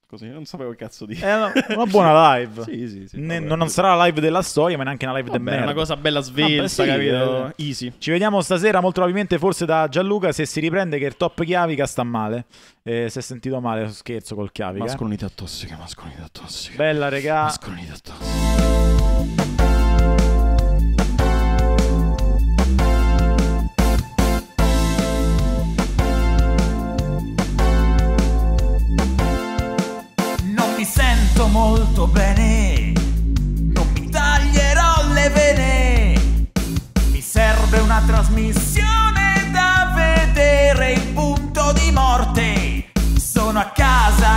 Così, non sapevo che cazzo dire. È una, una buona live. sì, sì, sì, ne, non, sarà la live della storia, ma neanche una live del merda. È una cosa bella svelta, eh. capito? Easy. Ci vediamo stasera, molto probabilmente forse da Gianluca, se si riprende che il top chiavica sta male. Eh, si è sentito male, scherzo col chiavica. Mascolinità tossica, mascolinità tossica. Bella, regà. Mascolinità tossica. molto bene, non mi taglierò le vene. Mi serve una trasmissione da vedere in punto di morte. Sono a casa.